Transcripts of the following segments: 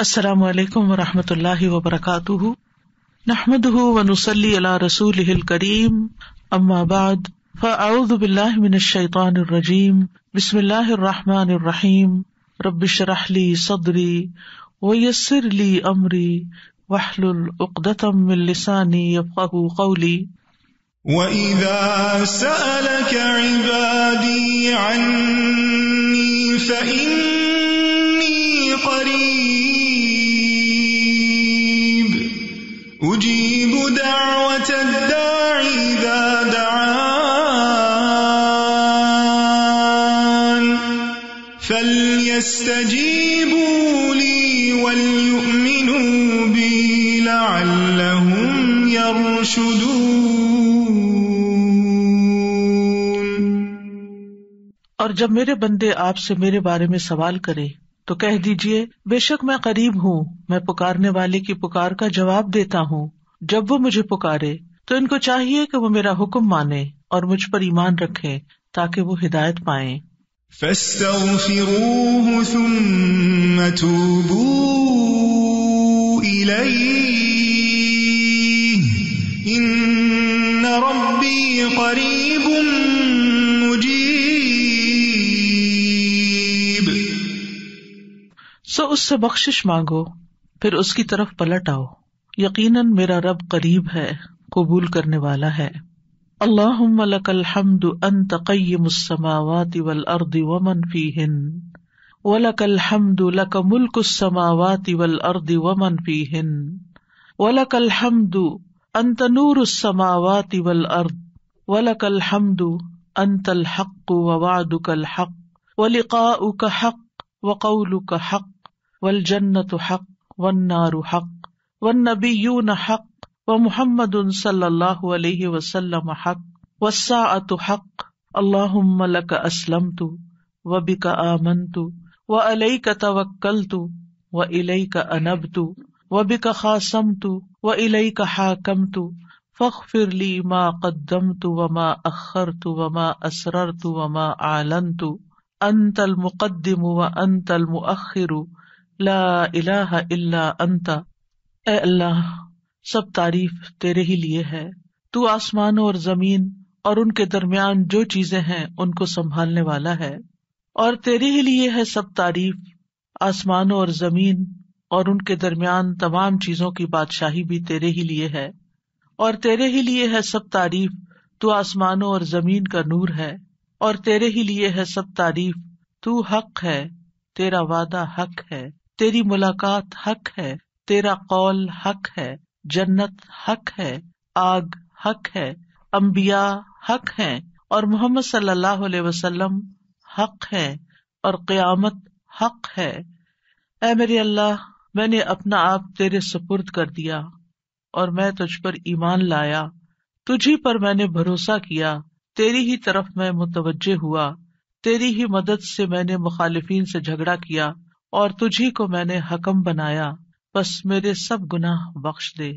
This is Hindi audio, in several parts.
अस्सलाम वालेकुम वरहमतुल्लाहि वबरकातुहु नहमदुहु व नुसल्ली अला रसूलिहिल करीम अम्मा बाद फअऊदु बिल्लाहि मिनश शैतानिर रजीम बिस्मिल्लाहिर रहमानिर रहीम रब्बि शरह ली सदरी व यस्सिर ली अमरी वाहलुल उक्दतम मिन लिसानी यफकहु कौली وَإِذَا سَأَلَكَ عِبَادِي عَنِّي فَإِنِّي قَرِيبٌ أجيب دعوة الداع إذا دعان فليستجيبوا لي وليؤمنوا بي لعلهم يرشدون और जब मेरे बंदे आपसे मेरे बारे में सवाल करें तो कह दीजिए बेशक मैं करीब हूँ मैं पुकारने वाले की पुकार का जवाब देता हूँ जब वो मुझे पुकारे तो इनको चाहिए कि वो मेरा हुक्म माने और मुझ पर ईमान रखे ताकि वो हिदायत पाए فاستغفروه सो उससे बख्शिश मांगो फिर उसकी तरफ पलट आओ यकीनन मेरा रब करीब है कबूल करने वाला है अल्लाह हमद अन तकयमसमावाति वल अर्द वमन फी हिन वलकल हमद लक मुल्क समावाति वल अर्द वमन फी हिन वलकल हमद अंत नूर समावाति वल अर्द वलकल हमद अंतल हक ववादुकल हक वलिका उक हक वकौल हक والجنة حق والنار حق والنبيون حق ومحمد صلى الله عليه وسلم حق والساعة حق اللهم لك أسلمت وبك آمنت وإليك توكلت وإليك أنبت وبك خاصمت وإليك حاكمت فاغفر لي ما قدمت وما أخرت وما أسررت وما أعلنت أنت المقدم وأنت المؤخر ला अंता ए अल्लाह सब तारीफ तेरे ही लिए है तू आसमान और जमीन और उनके दरमियान जो चीजें हैं उनको संभालने वाला है और तेरे ही लिए है सब तारीफ आसमान और जमीन और उनके दरम्यान तमाम चीजों की बादशाही भी तेरे ही लिए है और तेरे ही लिए है सब तारीफ तू आसमानों और जमीन का नूर है और तेरे ही लिए है सब तारीफ तू हक है तेरा वादा हक है तेरी मुलाकात हक है तेरा कौल हक है जन्नत हक है आग हक है अम्बिया हक है और मोहम्मद सल्लाम हक है और क्यामत हक है ए मेरे अल्लाह मैंने अपना आप तेरे सुपुर्द कर दिया और मैं तुझ पर ईमान लाया तुझी पर मैंने भरोसा किया तेरी ही तरफ मैं मुतवजे हुआ तेरी ही मदद से मैंने मुखालिफिन से झगड़ा किया और तुझी को मैंने हकम बनाया बस मेरे सब गुनाह बख्श दे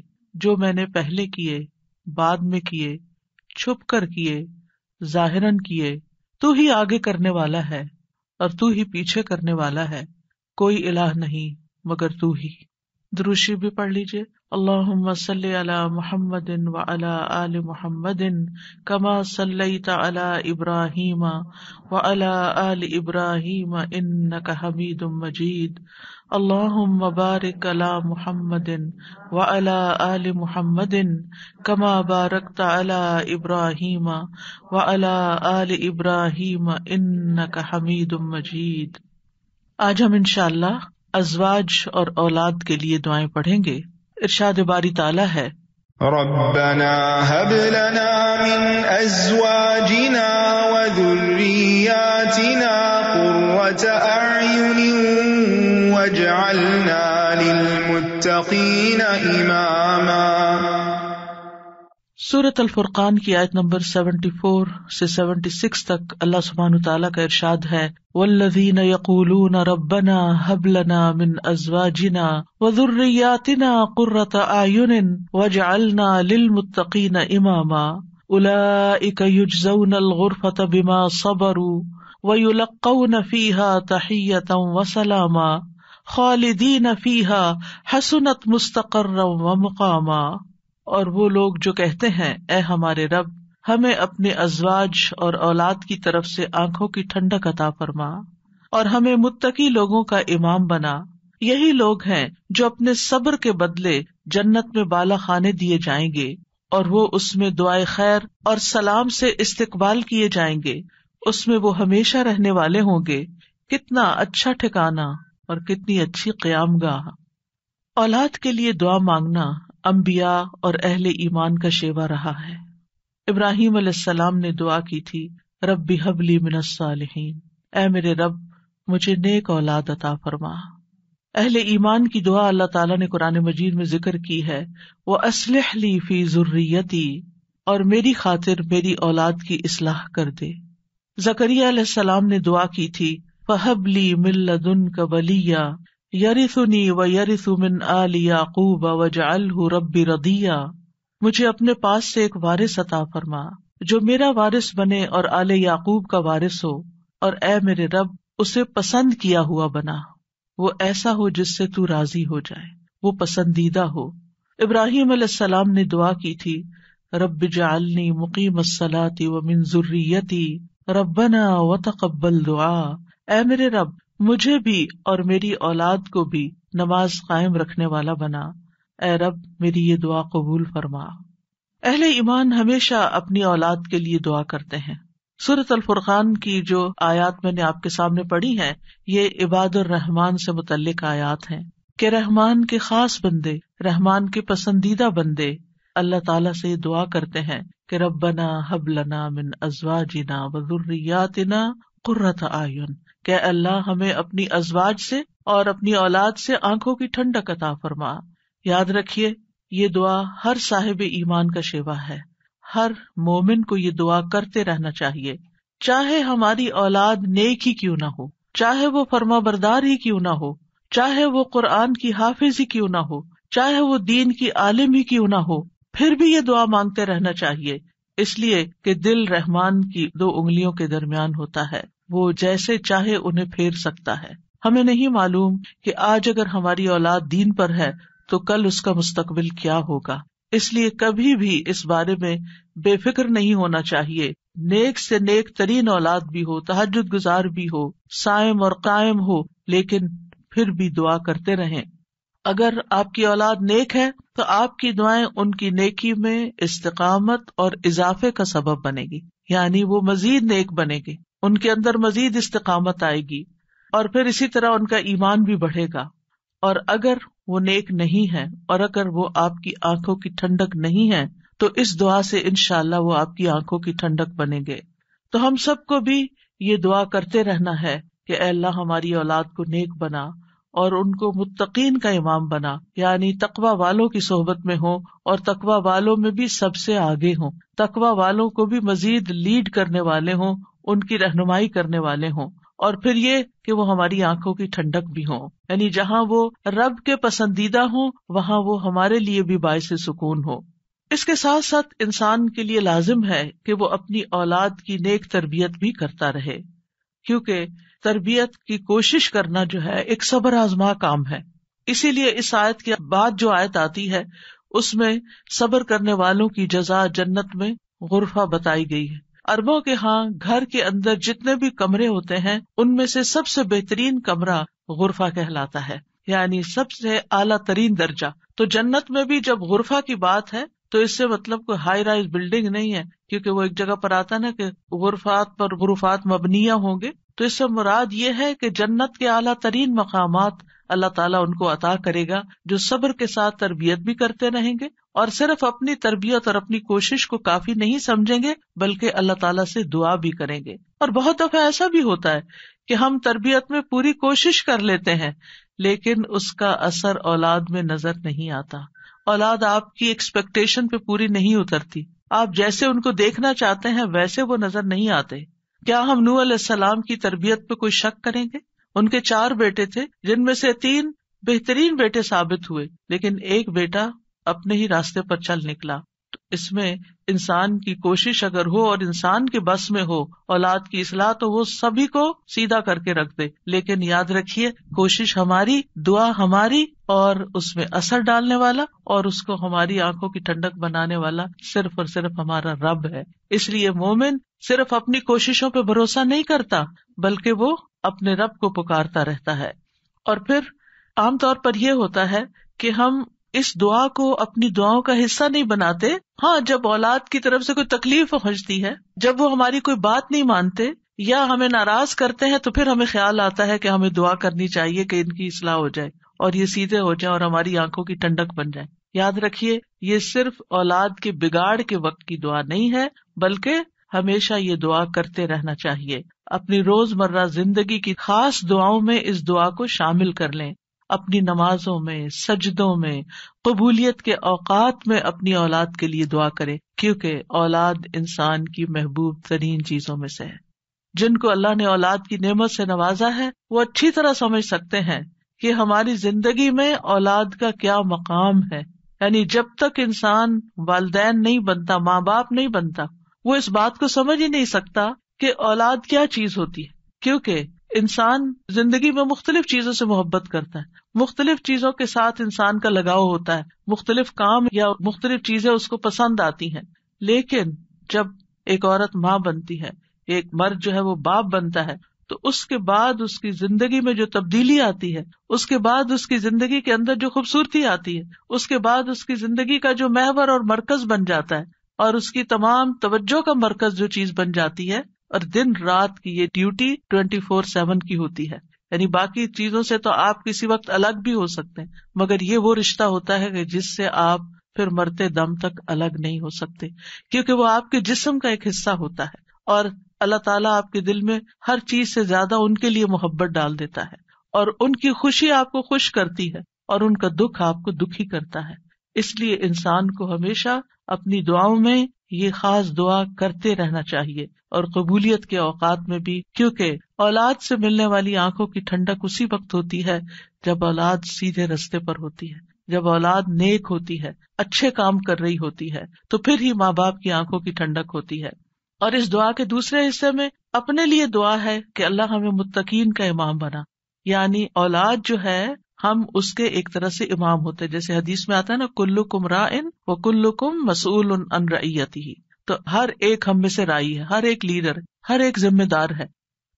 जो मैंने पहले किए बाद में किए छुप कर किए जाहिरन किए तू ही आगे करने वाला है और तू ही पीछे करने वाला है कोई इलाह नहीं मगर तू ही द्रुशी भी पढ़ लीजिए اللهم صل على محمد وعلى آل محمد كما صليت على إبراهيم وعلى آل إبراهيم إنك حميد مجيد اللهم بارك على محمد وعلى آل محمد كما باركت على إبراهيم وعلى آل إبراهيم إنك حميد مجيد आज हम इंशाल्लाह अजवाज और औलाद के लिए दुआएं पढ़ेंगे ارشاد باری تالا ہے ربنا هب لنا من ازواجنا وذرياتنا قرة اعين واجعلنا للمتقين اماما सूरत अलफुर्कान की आयत नंबर सेवेंटी फोर से सेवेंटी सिक्स तक अल्लाह सुबहान तला का इरशाद है वल्लजीन यकूलून रब्बना हबलना मिन अजवाजिना वजुर्रियातिना कुर्रत आयुन वजअलना लिलमुत्तकीन इमामा उलाइक युजजौन अलगुरफत बिमा सबरु वयुलक्कौन फीहा तहियतम वसलामा खालिदीन फीहा हसनत मुस्तकर्रम व मुकामा और वो लोग जो कहते हैं ए हमारे रब हमें अपने अजवाज और औलाद की तरफ से आंखों की ठंडक अता फरमा और हमें मुत्तकी लोगों का इमाम बना यही लोग हैं जो अपने सब्र के बदले जन्नत में बाला खाने दिए जाएंगे और वो उसमें दुआए खैर और सलाम से इस्तकबाल किए जाएंगे उसमें वो हमेशा रहने वाले होंगे कितना अच्छा ठिकाना और कितनी अच्छी क्याम गाह औलाद के लिए दुआ मांगना अम्बिया और अहले ईमान का शेवा रहा है इब्राहिम सलाम ने दुआ की थी रब भी हबली मिनसालहीन ए मेरे रब मुझे नेक औलाद अता फरमा अहले ईमान की दुआ अल्लाह ताला ने कुरान मजीद में जिक्र की है वो असलहली फी जुर्रियती और मेरी खातिर मेरी औलाद की इसलाह कर दे जकरिया सलाम ने दुआ की थी फहबली मिल्लदुन का वलिया यरिसुनी व यरिसु मिन आल याकूब वजअलहु रब्बी रदिया मुझे अपने पास से एक वारिस अता फरमा जो मेरा वारिस बने और आले याकूब का वारिस हो और ए मेरे रब उसे पसंद किया हुआ बना वो ऐसा हो जिससे तू राजी हो जाए वो पसंदीदा हो इब्राहिम सलाम ने दुआ की थी रब जालनी मुकीम सलाती व मिनजुर्रियती रबना व तकबल दुआ ए मेरे रब मुझे भी और मेरी औलाद को भी नमाज कायम रखने वाला बना ए रब मेरी ये दुआ कबूल फरमा अहले ईमान हमेशा अपनी औलाद के लिए दुआ करते हैं सूरत अल अलफुर्कान की जो आयात मैंने आपके सामने पढ़ी है ये इबादुर रहमान से मुतलक आयात है कि रहमान के खास बंदे रहमान के पसंदीदा बंदे अल्लाह ताला से दुआ करते हैं कि रबना हबलना मिन अजवाजिना वजुर्रियातना कुर्रत आयुन कि अल्लाह हमें अपनी अजवाज से और अपनी औलाद से आंखों की ठंडक अता फरमा याद रखिये ये दुआ हर साहिब ईमान का शेवा है हर मोमिन को ये दुआ करते रहना चाहिए चाहे हमारी औलाद नेक ही क्यूँ न हो चाहे वो फर्मा बरदार ही क्यूँ न हो चाहे वो कुरान की हाफिज ही क्यूँ न हो चाहे वो दीन की आलिम ही क्यूँ न हो फिर भी ये दुआ मांगते रहना चाहिए इसलिए की दिल रहमान की दो उंगलियों के दरमियान होता है वो जैसे चाहे उन्हें फेर सकता है हमें नहीं मालूम कि आज अगर हमारी औलाद दीन पर है तो कल उसका मुस्तकबिल क्या होगा इसलिए कभी भी इस बारे में बेफिक्र नहीं होना चाहिए नेक से नेक तरीन औलाद भी हो तहजद गुजार भी हो सायम और कायम हो लेकिन फिर भी दुआ करते रहें अगर आपकी औलाद नेक है तो आपकी दुआएं उनकी नेकी में इस्तकामत और इजाफे का सबब बनेगी यानी वो मजीद नेक बनेगी उनके अंदर मजीद इस्तकामत आएगी और फिर इसी तरह उनका ईमान भी बढ़ेगा और अगर वो नेक नहीं है और अगर वो आपकी आंखों की ठंडक नहीं है तो इस दुआ से इनशाला वो आपकी आंखों की ठंडक बनेंगे तो हम सबको भी ये दुआ करते रहना है कि अल्लाह हमारी औलाद को नेक बना और उनको मुत्तकीन का इमाम बना यानी तकवा वालों की सोहबत में हो और तकवा वालों में भी सबसे आगे हों तकवा वालों को भी मजीद लीड करने वाले हों उनकी रहनुमाई करने वाले हों और फिर ये कि वो हमारी आंखों की ठंडक भी हो यानी जहाँ वो रब के पसंदीदा हो वहाँ वो हमारे लिए भी बायस सुकून हो इसके साथ साथ इंसान के लिए लाजिम है कि वो अपनी औलाद की नेक तरबियत भी करता रहे क्योंकि तरबियत की कोशिश करना जो है एक सबर आजमा काम है इसीलिए इस आयत के बाद जो आयत आती है उसमें सबर करने वालों की जजा जन्नत में गुरफा बताई गई है अरबों के हाँ घर के अंदर जितने भी कमरे होते हैं उनमें से सबसे बेहतरीन कमरा गुरफा कहलाता है यानी सबसे आला तरीन दर्जा तो जन्नत में भी जब गुरफा की बात है तो इससे मतलब कोई हाई राइज बिल्डिंग नहीं है क्योंकि वो एक जगह पर आता ना कि गुरफात पर गुरुफात मबनिया होंगे तो इससे मुराद ये है कि जन्नत के आला तरीन मकाम अल्लाह ताला उनको अता करेगा जो सब्र के साथ तरबियत भी करते रहेंगे और सिर्फ अपनी तरबियत और अपनी कोशिश को काफी नहीं समझेंगे बल्कि अल्लाह ताला से दुआ भी करेंगे और बहुत दफा ऐसा भी होता है कि हम तरबियत में पूरी कोशिश कर लेते हैं लेकिन उसका असर औलाद में नजर नहीं आता औलाद आपकी एक्सपेक्टेशन पे पूरी नहीं उतरती आप जैसे उनको देखना चाहते हैं वैसे वो नजर नहीं आते क्या हम नू अलम की तरबियत पे कोई शक करेंगे उनके चार बेटे थे जिनमें से तीन बेहतरीन बेटे साबित हुए लेकिन एक बेटा अपने ही रास्ते पर चल निकला तो इसमें इंसान की कोशिश अगर हो और इंसान के बस में हो औलाद की असलाह तो वो सभी को सीधा करके रख दे लेकिन याद रखिए कोशिश हमारी दुआ हमारी और उसमें असर डालने वाला और उसको हमारी आंखों की ठंडक बनाने वाला सिर्फ और सिर्फ हमारा रब है इसलिए मोमिन सिर्फ अपनी कोशिशों पर भरोसा नहीं करता बल्कि वो अपने रब को पुकारता रहता है और फिर आमतौर पर यह होता है कि हम इस दुआ को अपनी दुआओं का हिस्सा नहीं बनाते हाँ जब औलाद की तरफ से कोई तकलीफ पहुंचती है जब वो हमारी कोई बात नहीं मानते या हमें नाराज करते हैं तो फिर हमें ख्याल आता है कि हमें दुआ करनी चाहिए कि इनकी इसलाह हो जाए और ये सीधे हो जाए और हमारी आंखों की ठंडक बन जाए याद रखिये ये सिर्फ औलाद के बिगाड़ के वक्त की दुआ नहीं है बल्कि हमेशा ये दुआ करते रहना चाहिए अपनी रोजमर्रा जिंदगी की खास दुआओं में इस दुआ को शामिल कर लें अपनी नमाजों में सजदों में कबूलियत के औकात में अपनी औलाद के लिए दुआ करे क्योंकि औलाद इंसान की महबूब तरीन चीजों में से है जिनको अल्लाह ने औलाद की नेमत से नवाजा है वो अच्छी तरह समझ सकते हैं कि हमारी जिंदगी में औलाद का क्या मकाम है यानी जब तक इंसान वालदेन नहीं बनता माँ बाप नहीं बनता वो इस बात को समझ ही नहीं सकता कि औलाद क्या चीज होती है क्योंकि इंसान जिंदगी में मुख्तलिफ चीजों से मोहब्बत करता है मुख्तलिफ चीजों के साथ इंसान का लगाव होता है मुख्तलिफ काम या मुख्तलिफ चीजें उसको पसंद आती है लेकिन जब एक औरत माँ बनती है एक मर्द जो है वो बाप बनता है तो उसके बाद उसकी जिंदगी में जो तब्दीली आती है उसके बाद उसकी जिंदगी के अंदर जो खूबसूरती आती है उसके बाद उसकी जिंदगी का जो महवर और मरकज बन जाता है और उसकी तमाम तवज्जो का मरकज जो चीज बन जाती है और दिन रात की ये ड्यूटी ट्वेंटी फोर सेवन की होती है यानी बाकी चीजों से तो आप किसी वक्त अलग भी हो सकते हैं मगर ये वो रिश्ता होता है जिससे आप फिर मरते दम तक अलग नहीं हो सकते क्योंकि वो आपके जिस्म का एक हिस्सा होता है और अल्लाह ताला आपके दिल में हर चीज से ज्यादा उनके लिए मोहब्बत डाल देता है और उनकी खुशी आपको खुश करती है और उनका दुख आपको दुखी करता है इसलिए इंसान को हमेशा अपनी दुआओं में ये खास दुआ करते रहना चाहिए और कबूलियत के औकात में भी क्योंकि औलाद से मिलने वाली आंखों की ठंडक उसी वक्त होती है जब औलाद सीधे रस्ते पर होती है जब औलाद नेक होती है अच्छे काम कर रही होती है तो फिर ही माँ बाप की आंखों की ठंडक होती है और इस दुआ के दूसरे हिस्से में अपने लिए दुआ है कि अल्लाह हमें मुत्तकीन का इमाम बना यानी औलाद जो है हम उसके एक तरह से इमाम होते हैं जैसे हदीस में आता है ना कुल्लु कुम राइन व कुल्लु कुम मसूल अन रईयती तो हर एक हम में से राई है हर एक लीडर हर एक जिम्मेदार है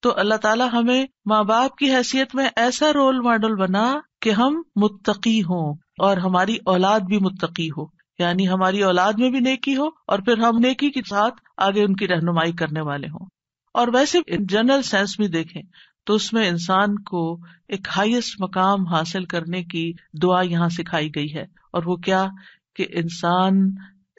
तो अल्लाह ताला हमें माँ बाप की हैसियत में ऐसा रोल मॉडल बना कि हम मुत्तकी हों और हमारी औलाद भी मुत्तकी हो यानी हमारी औलाद में भी नेकी हो और फिर हम नेकी के साथ आगे उनकी रहनुमाई करने वाले हों और वैसे जनरल सेंस में देखें तो उसमें इंसान को एक हाइस्ट मकाम हासिल करने की दुआ यहाँ सिखाई गई है और वो क्या कि इंसान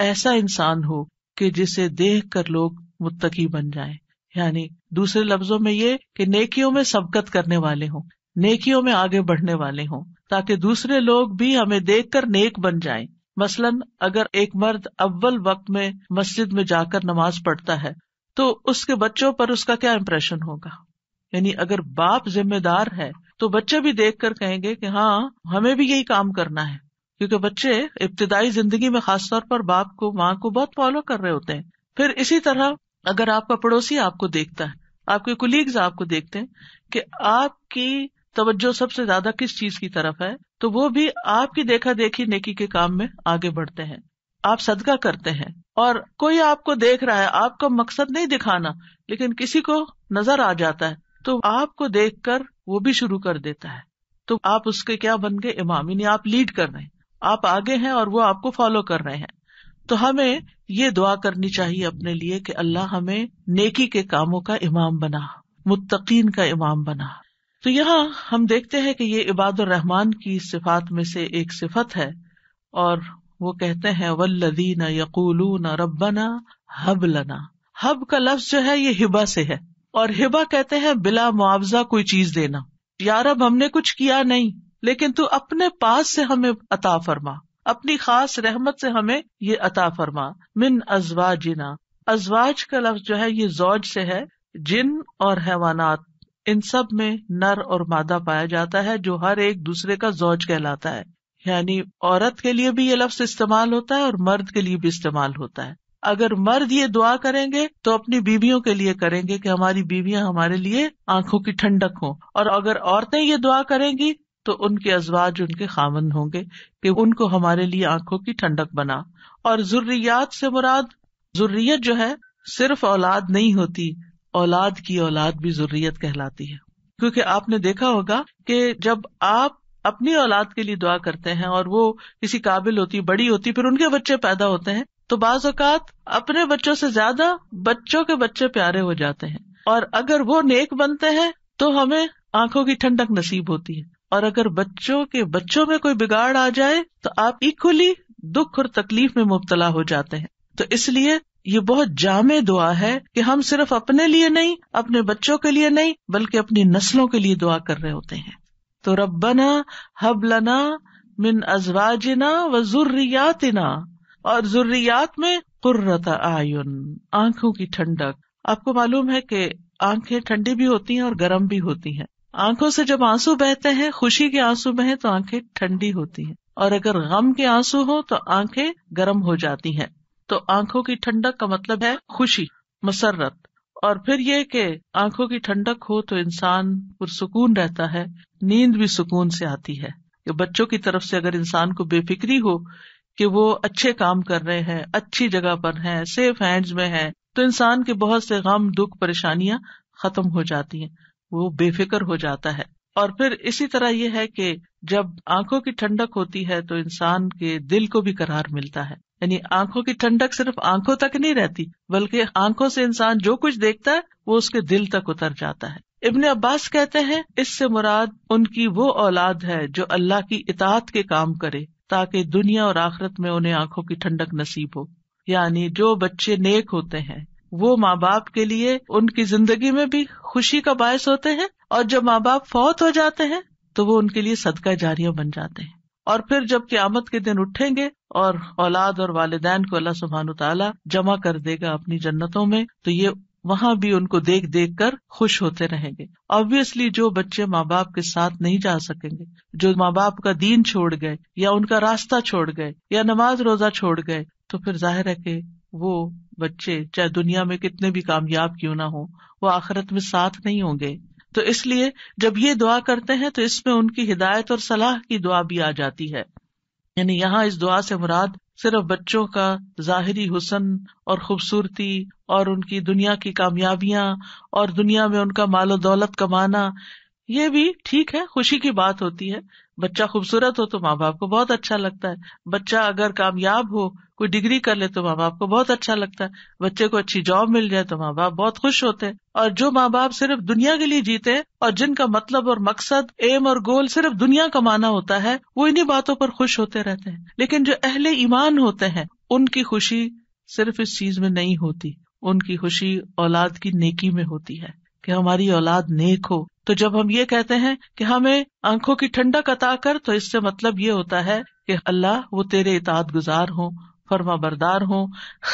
ऐसा इंसान हो कि जिसे देख कर लोग मुत्तकी बन जाएं यानी दूसरे लफ्जों में ये कि नेकियों में सबकत करने वाले हों नेकियों में आगे बढ़ने वाले हों ताकि दूसरे लोग भी हमें देख कर नेक बन जाए मसलन अगर एक मर्द अव्वल वक्त में मस्जिद में जाकर नमाज पढ़ता है तो उसके बच्चों पर उसका क्या इम्प्रेशन होगा यानी अगर बाप जिम्मेदार है तो बच्चे भी देख कर कहेंगे कि हाँ हमें भी यही काम करना है क्योंकि बच्चे इब्तदाई जिंदगी में खासतौर पर बाप को माँ को बहुत फॉलो कर रहे होते हैं फिर इसी तरह अगर आपका पड़ोसी आपको देखता है आपके कुलीग्स आपको देखते हैं कि आपकी तवज्जो सबसे ज्यादा किस चीज की तरफ है तो वो भी आपकी देखा देखी नेकी के काम में आगे बढ़ते हैं आप सदका करते हैं और कोई आपको देख रहा है आपका मकसद नहीं दिखाना लेकिन किसी को नजर आ जाता है तो आपको देख कर वो भी शुरू कर देता है तो आप उसके क्या बन गए इमाम यानी आप लीड कर रहे हैं आप आगे हैं और वो आपको फॉलो कर रहे हैं तो हमें ये दुआ करनी चाहिए अपने लिए कि अल्लाह हमें नेकी के कामों का इमाम बना मुत्तकीन का इमाम बना तो यहाँ हम देखते हैं कि ये इबाद रहमान की सिफात में से एक सिफत है और वो कहते हैं वल्लदीन यकूलून रबना हब लना हब का लफ्ज जो है ये हिबा से है और हिबा कहते हैं बिला मुआवजा कोई चीज देना यार अब हमने कुछ किया नहीं लेकिन तू अपने पास से हमें अता फरमा अपनी खास रहमत से हमें ये अता फरमा मिन अजवाजिना अजवाज का लफ्ज जो है ये जौज से है जिन और हैवानात इन सब में नर और मादा पाया जाता है जो हर एक दूसरे का जौज कहलाता है यानी औरत के लिए भी ये लफ्ज इस्तेमाल होता है और मर्द के लिए भी इस्तेमाल होता है अगर मर्द ये दुआ करेंगे तो अपनी बीवियों के लिए करेंगे कि हमारी बीवियां हमारे लिए आंखों की ठंडक हो और अगर औरतें ये दुआ करेंगी तो उनके अजवाज उनके खामन होंगे कि उनको हमारे लिए आंखों की ठंडक बना और जरूरियात से मुराद जरूरियत जो है सिर्फ औलाद नहीं होती औलाद की औलाद भी जरूरियत कहलाती है क्योंकि आपने देखा होगा कि जब आप अपनी औलाद के लिए दुआ करते हैं और वो किसी काबिल होती बड़ी होती फिर उनके बच्चे पैदा होते हैं तो बाज अवकात अपने बच्चों से ज्यादा बच्चों के बच्चे प्यारे हो जाते हैं और अगर वो नेक बनते हैं तो हमें आंखों की ठंडक नसीब होती है और अगर बच्चों के बच्चों में कोई बिगाड़ आ जाए तो आप इक्वली दुख और तकलीफ में मुबतला हो जाते हैं तो इसलिए ये बहुत जामे दुआ है कि हम सिर्फ अपने लिए नहीं अपने बच्चों के लिए नहीं बल्कि अपनी नस्लों के लिए दुआ कर रहे होते हैं तो रबना हबलना मिन अजवाजना व जुर्रियातना और जरूरियात में कुर्रत आयुन आंखों की ठंडक आपको मालूम है कि आंखें ठंडी भी होती हैं और गर्म भी होती हैं आंखों से जब आंसू बहते हैं खुशी के आंसू बहे तो आंखें ठंडी होती हैं और अगर गम के आंसू हो तो आंखें गर्म हो जाती हैं तो आंखों की ठंडक का मतलब है खुशी मसरत और फिर ये कि आंखों की ठंडक हो तो इंसान पुरसकून रहता है नींद भी सुकून से आती है बच्चों की तरफ से अगर इंसान को बेफिक्री हो कि वो अच्छे काम कर रहे हैं अच्छी जगह पर हैं सेफ हैंड्स में हैं तो इंसान के बहुत से गम दुख परेशानियां खत्म हो जाती हैं वो बेफिक्र हो जाता है और फिर इसी तरह ये है कि जब आंखों की ठंडक होती है तो इंसान के दिल को भी करार मिलता है यानी आंखों की ठंडक सिर्फ आंखों तक नहीं रहती बल्कि आंखों से इंसान जो कुछ देखता है वो उसके दिल तक उतर जाता है इबन अब्बास कहते हैं इससे मुराद उनकी वो औलाद है जो अल्लाह की इतात के काम करे ताकि दुनिया और आखरत में उन्हें आंखों की ठंडक नसीब हो यानी जो बच्चे नेक होते हैं वो माँ बाप के लिए उनकी जिंदगी में भी खुशी का बायस होते हैं और जब माँ बाप फौत हो जाते हैं तो वो उनके लिए सदका जारिया बन जाते हैं और फिर जब क्यामत के दिन उठेंगे और औलाद और वालदेन को अल्लाह सुबहान तला जमा कर देगा अपनी जन्नतों में तो ये वहाँ भी उनको देख देख कर खुश होते रहेंगे ऑब्वियसली जो बच्चे माँ बाप के साथ नहीं जा सकेंगे जो माँ बाप का दीन छोड़ गए या उनका रास्ता छोड़ गए या नमाज रोजा छोड़ गए तो फिर जाहिर है कि वो बच्चे चाहे दुनिया में कितने भी कामयाब क्यों ना हो वो आखिरत में साथ नहीं होंगे तो इसलिए जब ये दुआ करते हैं तो इसमें उनकी हिदायत और सलाह की दुआ भी आ जाती है यानी यहाँ इस दुआ से मुराद सिर्फ बच्चों का जाहिरी हुसन और खूबसूरती और उनकी दुनिया की कामयाबियां और दुनिया में उनका मालो दौलत कमाना ये भी ठीक है खुशी की बात होती है बच्चा खूबसूरत हो तो माँ बाप को बहुत अच्छा लगता है बच्चा अगर कामयाब हो कोई डिग्री कर ले तो माँ बाप को बहुत अच्छा लगता है बच्चे को अच्छी जॉब मिल जाए तो माँ बाप बहुत खुश होते हैं और जो माँ बाप सिर्फ दुनिया के लिए जीते हैं और जिनका मतलब और मकसद एम और गोल सिर्फ दुनिया कमाना होता है वो इन्ही बातों पर खुश होते रहते हैं लेकिन जो अहले ईमान होते हैं उनकी खुशी सिर्फ इस चीज में नहीं होती उनकी खुशी औलाद की नेकी में होती है कि हमारी औलाद नेक हो तो जब हम ये कहते हैं कि हमें आंखों की ठंडक अता कर तो इससे मतलब ये होता है कि अल्लाह वो तेरे इताद गुजार हों फर्मा बरदार हों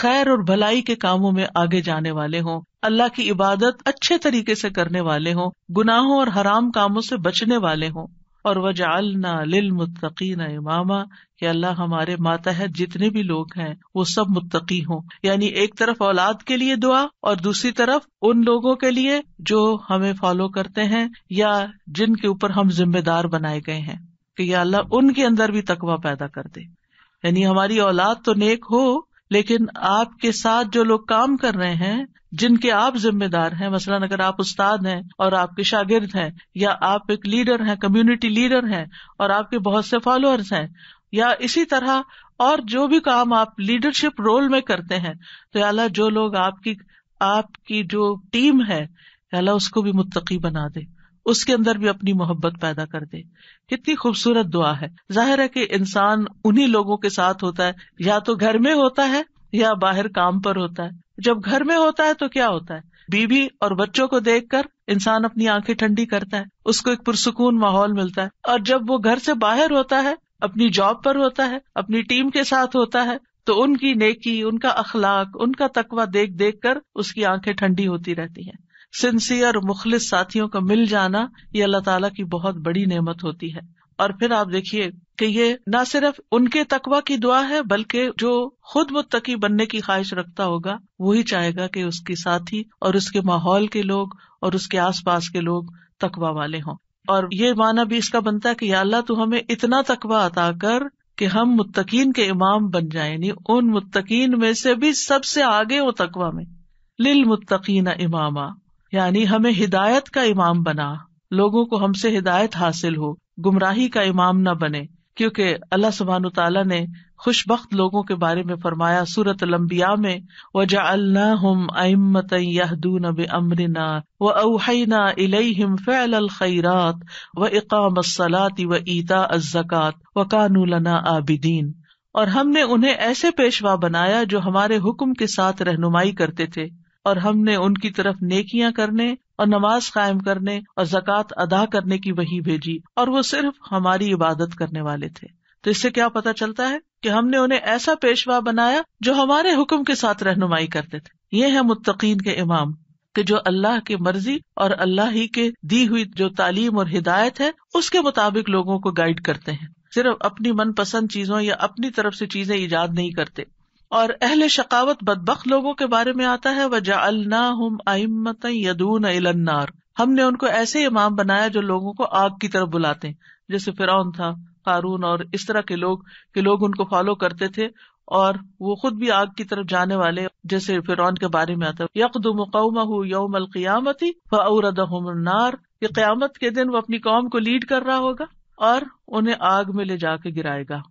खैर और भलाई के कामों में आगे जाने वाले हों अल्लाह की इबादत अच्छे तरीके से करने वाले हों गुनाहों और हराम कामों से बचने वाले हों और वजालना लिल मुत्तकीन इमामा कि अल्लाह हमारे मातहत जितने भी लोग हैं वो सब मुत्तकी हों यानी एक तरफ औलाद के लिए दुआ और दूसरी तरफ उन लोगों के लिए जो हमें फॉलो करते हैं या जिनके ऊपर हम जिम्मेदार बनाए गए हैं कि या अल्लाह उनके अंदर भी तकवा पैदा कर दे यानी हमारी औलाद तो नेक हो लेकिन आपके साथ जो लोग काम कर रहे हैं जिनके आप जिम्मेदार हैं मसलन अगर आप उस्ताद हैं और आपके शागिर्द हैं या आप एक लीडर हैं कम्युनिटी लीडर हैं और आपके बहुत से फॉलोअर्स हैं या इसी तरह और जो भी काम आप लीडरशिप रोल में करते हैं तो अल्लाह जो लोग आपकी आपकी जो टीम है अल्लाह उसको भी मुतकी बना दे उसके अंदर भी अपनी मोहब्बत पैदा कर दे कितनी खूबसूरत दुआ है जाहिर है कि इंसान उन्हीं लोगों के साथ होता है या तो घर में होता है या बाहर काम पर होता है जब घर में होता है तो क्या होता है बीबी और बच्चों को देख कर इंसान अपनी आंखें ठंडी करता है उसको एक पुरसकून माहौल मिलता है और जब वो घर से बाहर होता है अपनी जॉब पर होता है अपनी टीम के साथ होता है तो उनकी नेकी उनका अखलाक उनका तकवा देख देख कर उसकी आंखें ठंडी होती रहती हैं सिंसियर मुखलिस साथियों का मिल जाना ये अल्लाह ताला की बहुत बड़ी नेमत होती है और फिर आप देखिए कि ये न सिर्फ उनके तकवा की दुआ है बल्कि जो खुद मुत्तकी बनने की ख्वाहिश रखता होगा वही चाहेगा कि उसके साथी और उसके माहौल के लोग और उसके आस पास के लोग तकवा वाले हों और ये माना भी इसका बनता है कि अल्लाह तू हमें इतना तकवा अता कर कि हम मुत्तकीन के इमाम बन जाए नी उन मुत्तकीन में से भी सबसे आगे हो तकवा में लिल मुत्तकीन इमामा यानी हमें हिदायत का इमाम बना लोगों को हमसे हिदायत हासिल हो गुमराही का इमाम न बने क्योंकि अल्लाह सुबहान तला ने खुशबक लोगों के बारे में फरमाया सूरत लम्बिया में वजा अल्लाहमत यहदून अब अमरना व अवहना इलहिम फ़ैल खैरात व इकाम सलात व ईता अजकत व कानूलना आबिदीन और हमने उन्हें ऐसे पेशवा बनाया जो हमारे हुक्म के साथ रहनुमाई करते थे और हमने उनकी तरफ नेकियां करने और नमाज कायम करने और जक़ात अदा करने की वही भेजी और वो सिर्फ हमारी इबादत करने वाले थे तो इससे क्या पता चलता है कि हमने उन्हें ऐसा पेशवा बनाया जो हमारे हुक्म के साथ रहनुमाई करते थे ये है मुत्तकीन के इमाम कि जो अल्लाह की मर्जी और अल्लाह ही के दी हुई जो तालीम और हिदायत है उसके मुताबिक लोगों को गाइड करते हैं सिर्फ अपनी मनपसंद चीजों या अपनी तरफ से चीजें ईजाद नहीं करते और अहल शकावत बदबक लोगों के बारे में आता है वह जालना हम आइमत यदून इलन्नार हमने उनको ऐसे इमाम बनाया जो लोगों को आग की तरफ बुलाते जैसे फिरौन था कारून और इस तरह के लोग के लोग उनको फॉलो करते थे और वो खुद भी आग की तरफ जाने वाले जैसे फिरौन के बारे में आता है यकदम कौम यौम क्यामती वरदार ये क्यामत के दिन वो अपनी कौम को लीड कर रहा होगा और उन्हें आग में ले जाके गिराएगा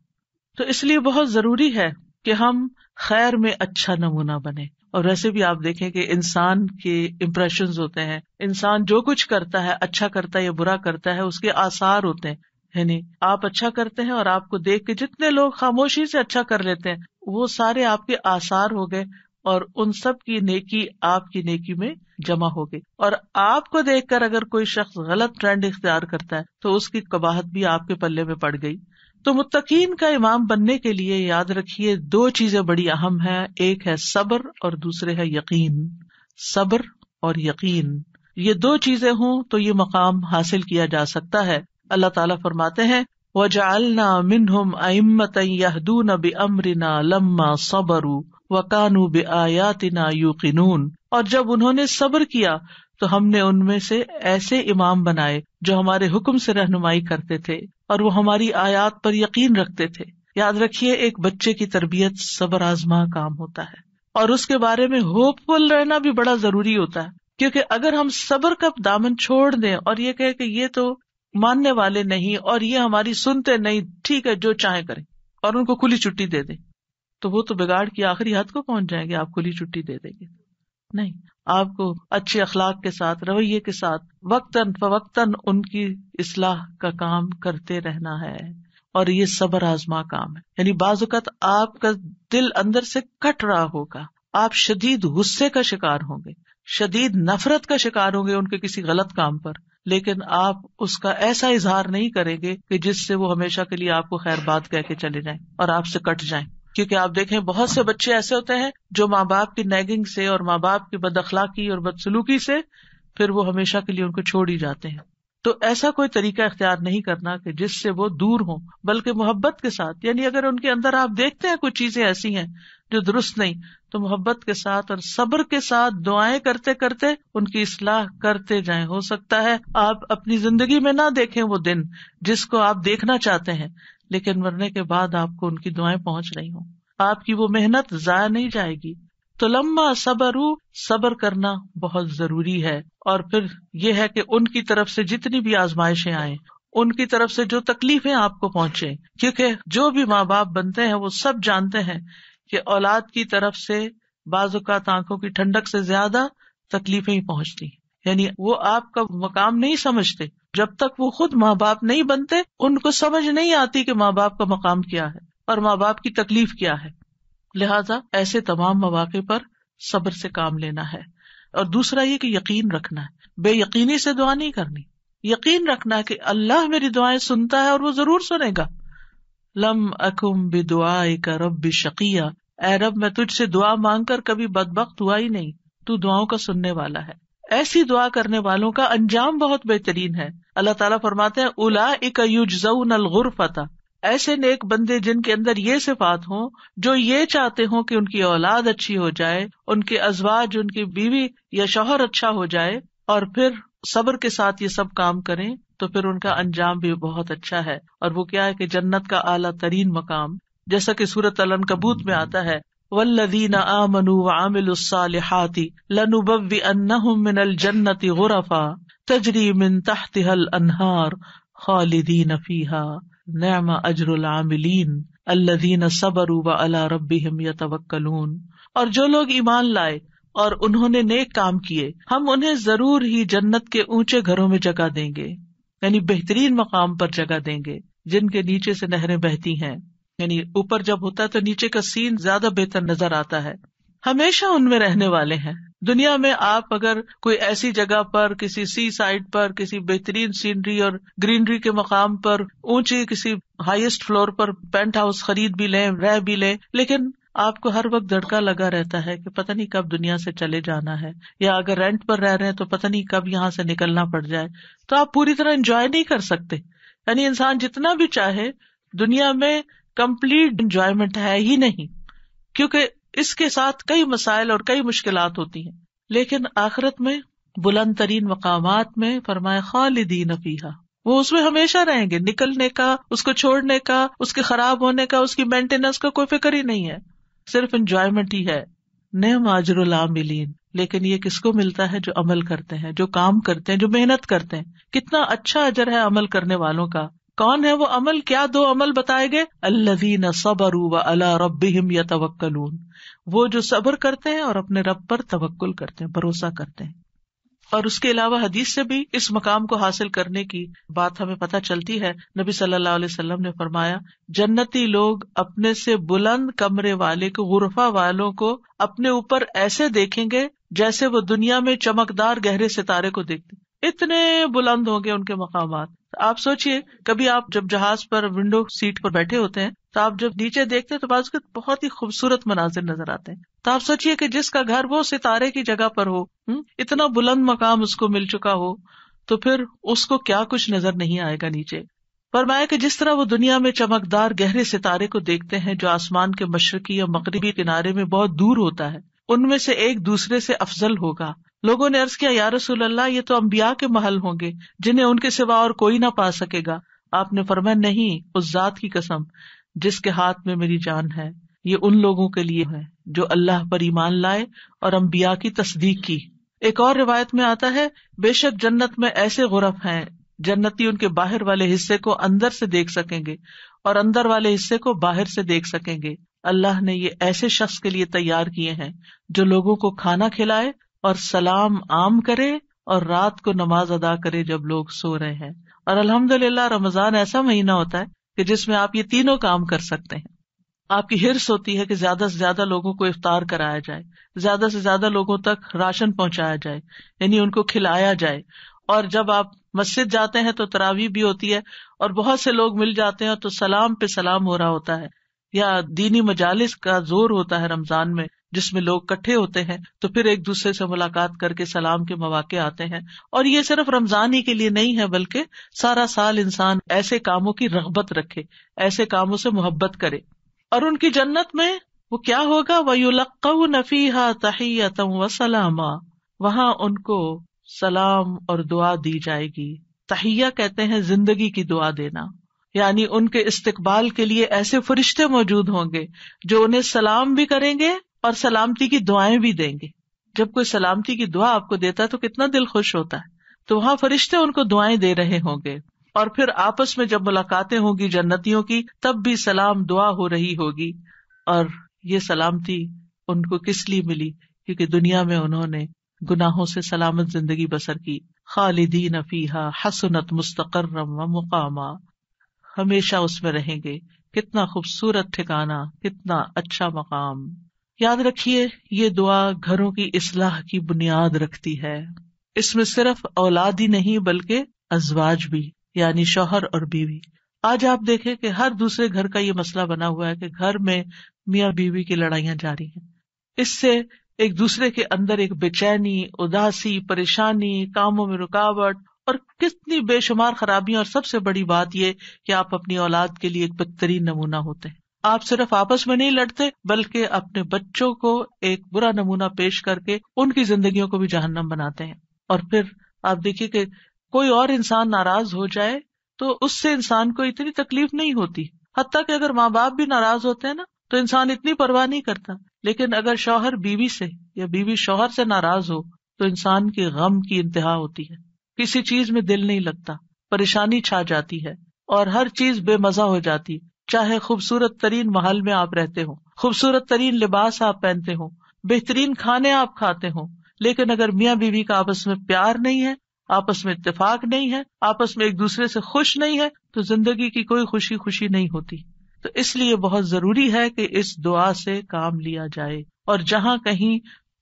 तो इसलिए बहुत जरूरी है कि हम खैर में अच्छा नमूना बने और वैसे भी आप देखें कि इंसान के इम्प्रेशन होते हैं इंसान जो कुछ करता है अच्छा करता है या बुरा करता है उसके आसार होते हैं यानी आप अच्छा करते हैं और आपको देख के जितने लोग खामोशी से अच्छा कर लेते हैं वो सारे आपके आसार हो गए और उन सब की नेकी आपकी नेकी में जमा हो गई और आपको देखकर अगर कोई शख्स गलत ट्रेंड इख्तियार करता है तो उसकी कबाहत भी आपके पल्ले में पड़ गई तो मुत्तकीन का इमाम बनने के लिए याद रखिए दो चीजें बड़ी अहम है एक है सब्र और दूसरे है यकीन सब्र और यकीन ये दो चीजें हों तो ये मकाम हासिल किया जा सकता है अल्लाह ताला फरमाते हैं वजालना मिनहुम अम्मत यहदून बे अमरिना लम्मा सबरू व कानू आयातना यूकिनून और जब उन्होंने सब्र किया तो हमने उनमें से ऐसे इमाम बनाए जो हमारे हुक्म से रहनुमाई करते थे और वो हमारी आयात पर यकीन रखते थे याद रखिए एक बच्चे की तरबियत सबर आजमा काम होता है और उसके बारे में होपफुल रहना भी बड़ा जरूरी होता है क्योंकि अगर हम सबर का दामन छोड़ दें और ये कहे कि ये तो मानने वाले नहीं और ये हमारी सुनते नहीं ठीक है जो चाहे करें और उनको खुली छुट्टी दे दें तो वो तो बिगाड़ की आखिरी हद को पहुंच जाएंगे आप खुली छुट्टी दे देंगे नहीं आपको अच्छे अखलाक के साथ रवैये के साथ वक्तन फवक्तन उनकी इसलाह का काम करते रहना है और ये सबर आजमा काम है यानी बाजुकत आपका दिल अंदर से कट रहा होगा आप शदीद गुस्से का शिकार होंगे शदीद नफरत का शिकार होंगे उनके किसी गलत काम पर लेकिन आप उसका ऐसा इजहार नहीं करेंगे कि जिससे वो हमेशा के लिए आपको खैर बात कह के चले जाएं और आपसे कट जाएं क्योंकि आप देखें बहुत से बच्चे ऐसे होते हैं जो माँ बाप की नैगिंग से और माँ बाप की बद अखलाकी और बदसलूकी से फिर वो हमेशा के लिए उनको छोड़ ही जाते हैं तो ऐसा कोई तरीका इख्तियार नहीं करना कि जिससे वो दूर हो बल्कि मोहब्बत के साथ यानी अगर उनके अंदर आप देखते हैं कुछ चीजें ऐसी हैं जो दुरुस्त नहीं तो मोहब्बत के साथ और सब्र के साथ दुआएं करते करते उनकी इसलाह करते जाए हो सकता है आप अपनी जिंदगी में ना देखें वो दिन जिसको आप देखना चाहते हैं लेकिन मरने के बाद आपको उनकी दुआएं पहुंच रही हों आपकी वो मेहनत जाया नहीं जाएगी तो लम्बा सबरू सबर करना बहुत जरूरी है और फिर ये है कि उनकी तरफ से जितनी भी आजमाइशें आए उनकी तरफ से जो तकलीफे आपको पहुंचे क्योंकि जो भी माँ बाप बनते हैं वो सब जानते हैं कि औलाद की तरफ से बाजुकात आंखों की ठंडक से ज्यादा तकलीफे ही पहुंचती यानी वो आपका मकाम नहीं समझते जब तक वो खुद माँ बाप नहीं बनते उनको समझ नहीं आती कि माँ बाप का मकाम क्या है और माँ बाप की तकलीफ क्या है लिहाजा ऐसे तमाम मौाक़े पर सब्र से काम लेना है और दूसरा ये कि यकीन रखना है बे बेयकीनी से दुआ नहीं करनी यकीन रखना है कि अल्लाह मेरी दुआएं सुनता है और वो जरूर सुनेगा लम अकुम बे दुआ का रब शकिया ए रब मैं तुझसे दुआ मांग कर कभी बदबक हुआ ही नहीं तू दुआओं का सुनने वाला है ऐसी दुआ करने वालों का अंजाम बहुत बेहतरीन है अल्लाह ताला फरमाते हैं उला इकयूजन अलगुरफता ऐसे नेक बंदे जिनके अंदर ये सिफात हो जो ये चाहते हो की उनकी औलाद अच्छी हो जाए उनके अजवाज उनकी बीवी या शोहर अच्छा हो जाए और फिर सब्र के साथ ये सब काम करें तो फिर उनका अंजाम भी बहुत अच्छा है और वो क्या है कि जन्नत का आला तरीन मकाम जैसा कि सूरत अलन कबूत में आता है वल्लदीन आमनु वमिलसालहाति लनुबी मिन जन्नति गुरफा तजरी मिन तहतहल अनहार खालिदीन फीहा नैमा अजरुलमिलीन अल्लदीन सबरू व अला रबीम यतवक्लून और जो लोग ईमान लाए और उन्होंने नेक काम किए हम उन्हें जरूर ही जन्नत के ऊंचे घरों में जगह देंगे यानी बेहतरीन मकाम पर जगह देंगे जिनके नीचे से नहरें बहती हैं यानी ऊपर जब होता है तो नीचे का सीन ज्यादा बेहतर नजर आता है हमेशा उनमें रहने वाले हैं दुनिया में आप अगर कोई ऐसी जगह पर किसी सी साइड पर किसी बेहतरीन सीनरी और ग्रीनरी के मकाम पर ऊंची किसी हाईएस्ट फ्लोर पर पेंट हाउस खरीद भी लें रह भी लें लेकिन आपको हर वक्त धड़का लगा रहता है कि पता नहीं कब दुनिया से चले जाना है या अगर रेंट पर रह रहे हैं तो पता नहीं कब यहाँ से निकलना पड़ जाए तो आप पूरी तरह इंजॉय नहीं कर सकते यानी इंसान जितना भी चाहे दुनिया में कंप्लीट एंजॉयमेंट है ही नहीं क्योंकि इसके साथ कई मसाइल और कई मुश्किल होती हैं लेकिन आखिरत में बुलंद तरीन मकाम में फरमाए खालिदीन फीहा वो उसमें हमेशा रहेंगे निकलने का उसको छोड़ने का उसके खराब होने का उसकी मेंटेनेंस का कोई फिक्र ही नहीं है सिर्फ एंजॉयमेंट ही है नम आजरुल आमिलीन लेकिन ये किसको मिलता है जो अमल करते हैं जो काम करते हैं जो मेहनत करते हैं कितना अच्छा अजर है अमल करने वालों का कौन है वो अमल क्या दो अमल बताए गए अल्लवीन सबर अला रबिम या तवक्लून वो जो सबर करते हैं और अपने रब पर तवक्ल करते हैं भरोसा करते हैं और उसके अलावा हदीस से भी इस मकाम को हासिल करने की बात हमें पता चलती है नबी सल्लल्लाहु अलैहि वसल्लम ने फरमाया जन्नती लोग अपने से बुलंद कमरे वाले को गुरफा वालों को अपने ऊपर ऐसे देखेंगे जैसे वो दुनिया में चमकदार गहरे सितारे को देखते इतने बुलंद होंगे उनके मकाम आप सोचिए कभी आप जब जहाज पर विंडो सीट पर बैठे होते हैं तो आप जब नीचे देखते हैं तो बाज बहुत ही खूबसूरत मनाजिर नजर आते हैं तो आप सोचिए कि जिसका घर वो सितारे की जगह पर हो हम्म, इतना बुलंद मकाम उसको मिल चुका हो तो फिर उसको क्या कुछ नजर नहीं आएगा नीचे फरमाया कि जिस तरह वो दुनिया में चमकदार गहरे सितारे को देखते हैं जो आसमान के मशरकी या मकरबी किनारे में बहुत दूर होता है उनमें से एक दूसरे से अफजल होगा लोगों ने अर्ज किया या रसूल अल्लाह ये तो अम्बिया के महल होंगे जिन्हें उनके सिवा और कोई ना पा सकेगा आपने फरमाया नहीं उस जात की कसम जिसके हाथ में मेरी जान है ये उन लोगों के लिए है जो अल्लाह पर ईमान लाए और अम्बिया की तस्दीक की एक और रिवायत में आता है बेशक जन्नत में ऐसे गुरफ है जन्नती उनके बाहर वाले हिस्से को अंदर से देख सकेंगे और अंदर वाले हिस्से को बाहर से देख सकेंगे अल्लाह ने ये ऐसे शख्स के लिए तैयार किए हैं जो लोगों को खाना खिलाए और सलाम आम करे और रात को नमाज अदा करे जब लोग सो रहे हैं और अल्हम्दुलिल्लाह रमजान ऐसा महीना होता है कि जिसमें आप ये तीनों काम कर सकते हैं आपकी हिर्स होती है कि ज्यादा से ज्यादा लोगों को इफ्तार कराया जाए ज्यादा से ज्यादा लोगों तक राशन पहुंचाया जाए यानी उनको खिलाया जाए और जब आप मस्जिद जाते हैं तो तरावी भी होती है और बहुत से लोग मिल जाते हैं तो सलाम पे सलाम हो रहा होता है या दीनी मजालिस का जोर होता है रमजान में जिसमें लोग इकट्ठे होते हैं तो फिर एक दूसरे से मुलाकात करके सलाम के मौाक़े आते हैं और ये सिर्फ रमजान ही के लिए नहीं है बल्कि सारा साल इंसान ऐसे कामों की रगबत रखे ऐसे कामों से मोहब्बत करे और उनकी जन्नत में वो क्या होगा वयुल्क नफीहा तहियतम व सलामा वहाँ उनको सलाम और दुआ दी जाएगी तहिया कहते हैं जिंदगी की दुआ देना यानी उनके इस्तकबाल के लिए ऐसे फरिश्ते मौजूद होंगे जो उन्हें सलाम भी करेंगे और सलामती की दुआएं भी देंगे जब कोई सलामती की दुआ आपको देता है तो कितना दिल खुश होता है तो वहां फरिश्ते उनको दुआएं दे रहे होंगे और फिर आपस में जब मुलाकातें होंगी जन्नतियों की तब भी सलाम दुआ हो रही होगी और ये सलामती उनको किस लिए मिली क्योंकि दुनिया में उन्होंने गुनाहों से सलामत जिंदगी बसर की खालिदी नफीहा हसनत मुस्तकर मुकामा हमेशा उसमें रहेंगे कितना खूबसूरत ठिकाना कितना अच्छा मकाम याद रखिए ये दुआ घरों की इसलाह की बुनियाद रखती है इसमें सिर्फ औलाद ही नहीं बल्कि अजवाज भी यानी शोहर और बीवी आज आप देखें कि हर दूसरे घर का ये मसला बना हुआ है कि घर में मियाँ बीवी की लड़ाइयाँ जारी हैं इससे एक दूसरे के अंदर एक बेचैनी उदासी परेशानी कामों में रुकावट और कितनी बेशुमार खराबियां और सबसे बड़ी बात ये कि आप अपनी औलाद के लिए एक बेहतरीन नमूना होते हैं आप सिर्फ आपस में नहीं लड़ते बल्कि अपने बच्चों को एक बुरा नमूना पेश करके उनकी जिंदगी को भी जहन्नम बनाते हैं और फिर आप देखिए कि कोई और इंसान नाराज हो जाए तो उससे इंसान को इतनी तकलीफ नहीं होती हती कि अगर माँ बाप भी नाराज होते हैं ना तो इंसान इतनी परवाह नहीं करता लेकिन अगर शोहर बीवी से या बीवी शोहर से नाराज हो तो इंसान के गम की इंतहा होती है किसी चीज में दिल नहीं लगता परेशानी छा जाती है और हर चीज बेमजा हो जाती है चाहे खूबसूरत तरीन महल में आप रहते हो खूबसूरत तरीन लिबास आप पहनते हो बेहतरीन खाने आप खाते हो लेकिन अगर मियाँ बीवी का आपस में प्यार नहीं है आपस में इतफाक नहीं है आपस में एक दूसरे से खुश नहीं है तो जिंदगी की कोई खुशी खुशी नहीं होती तो इसलिए बहुत जरूरी है कि इस दुआ से काम लिया जाए और जहाँ कहीं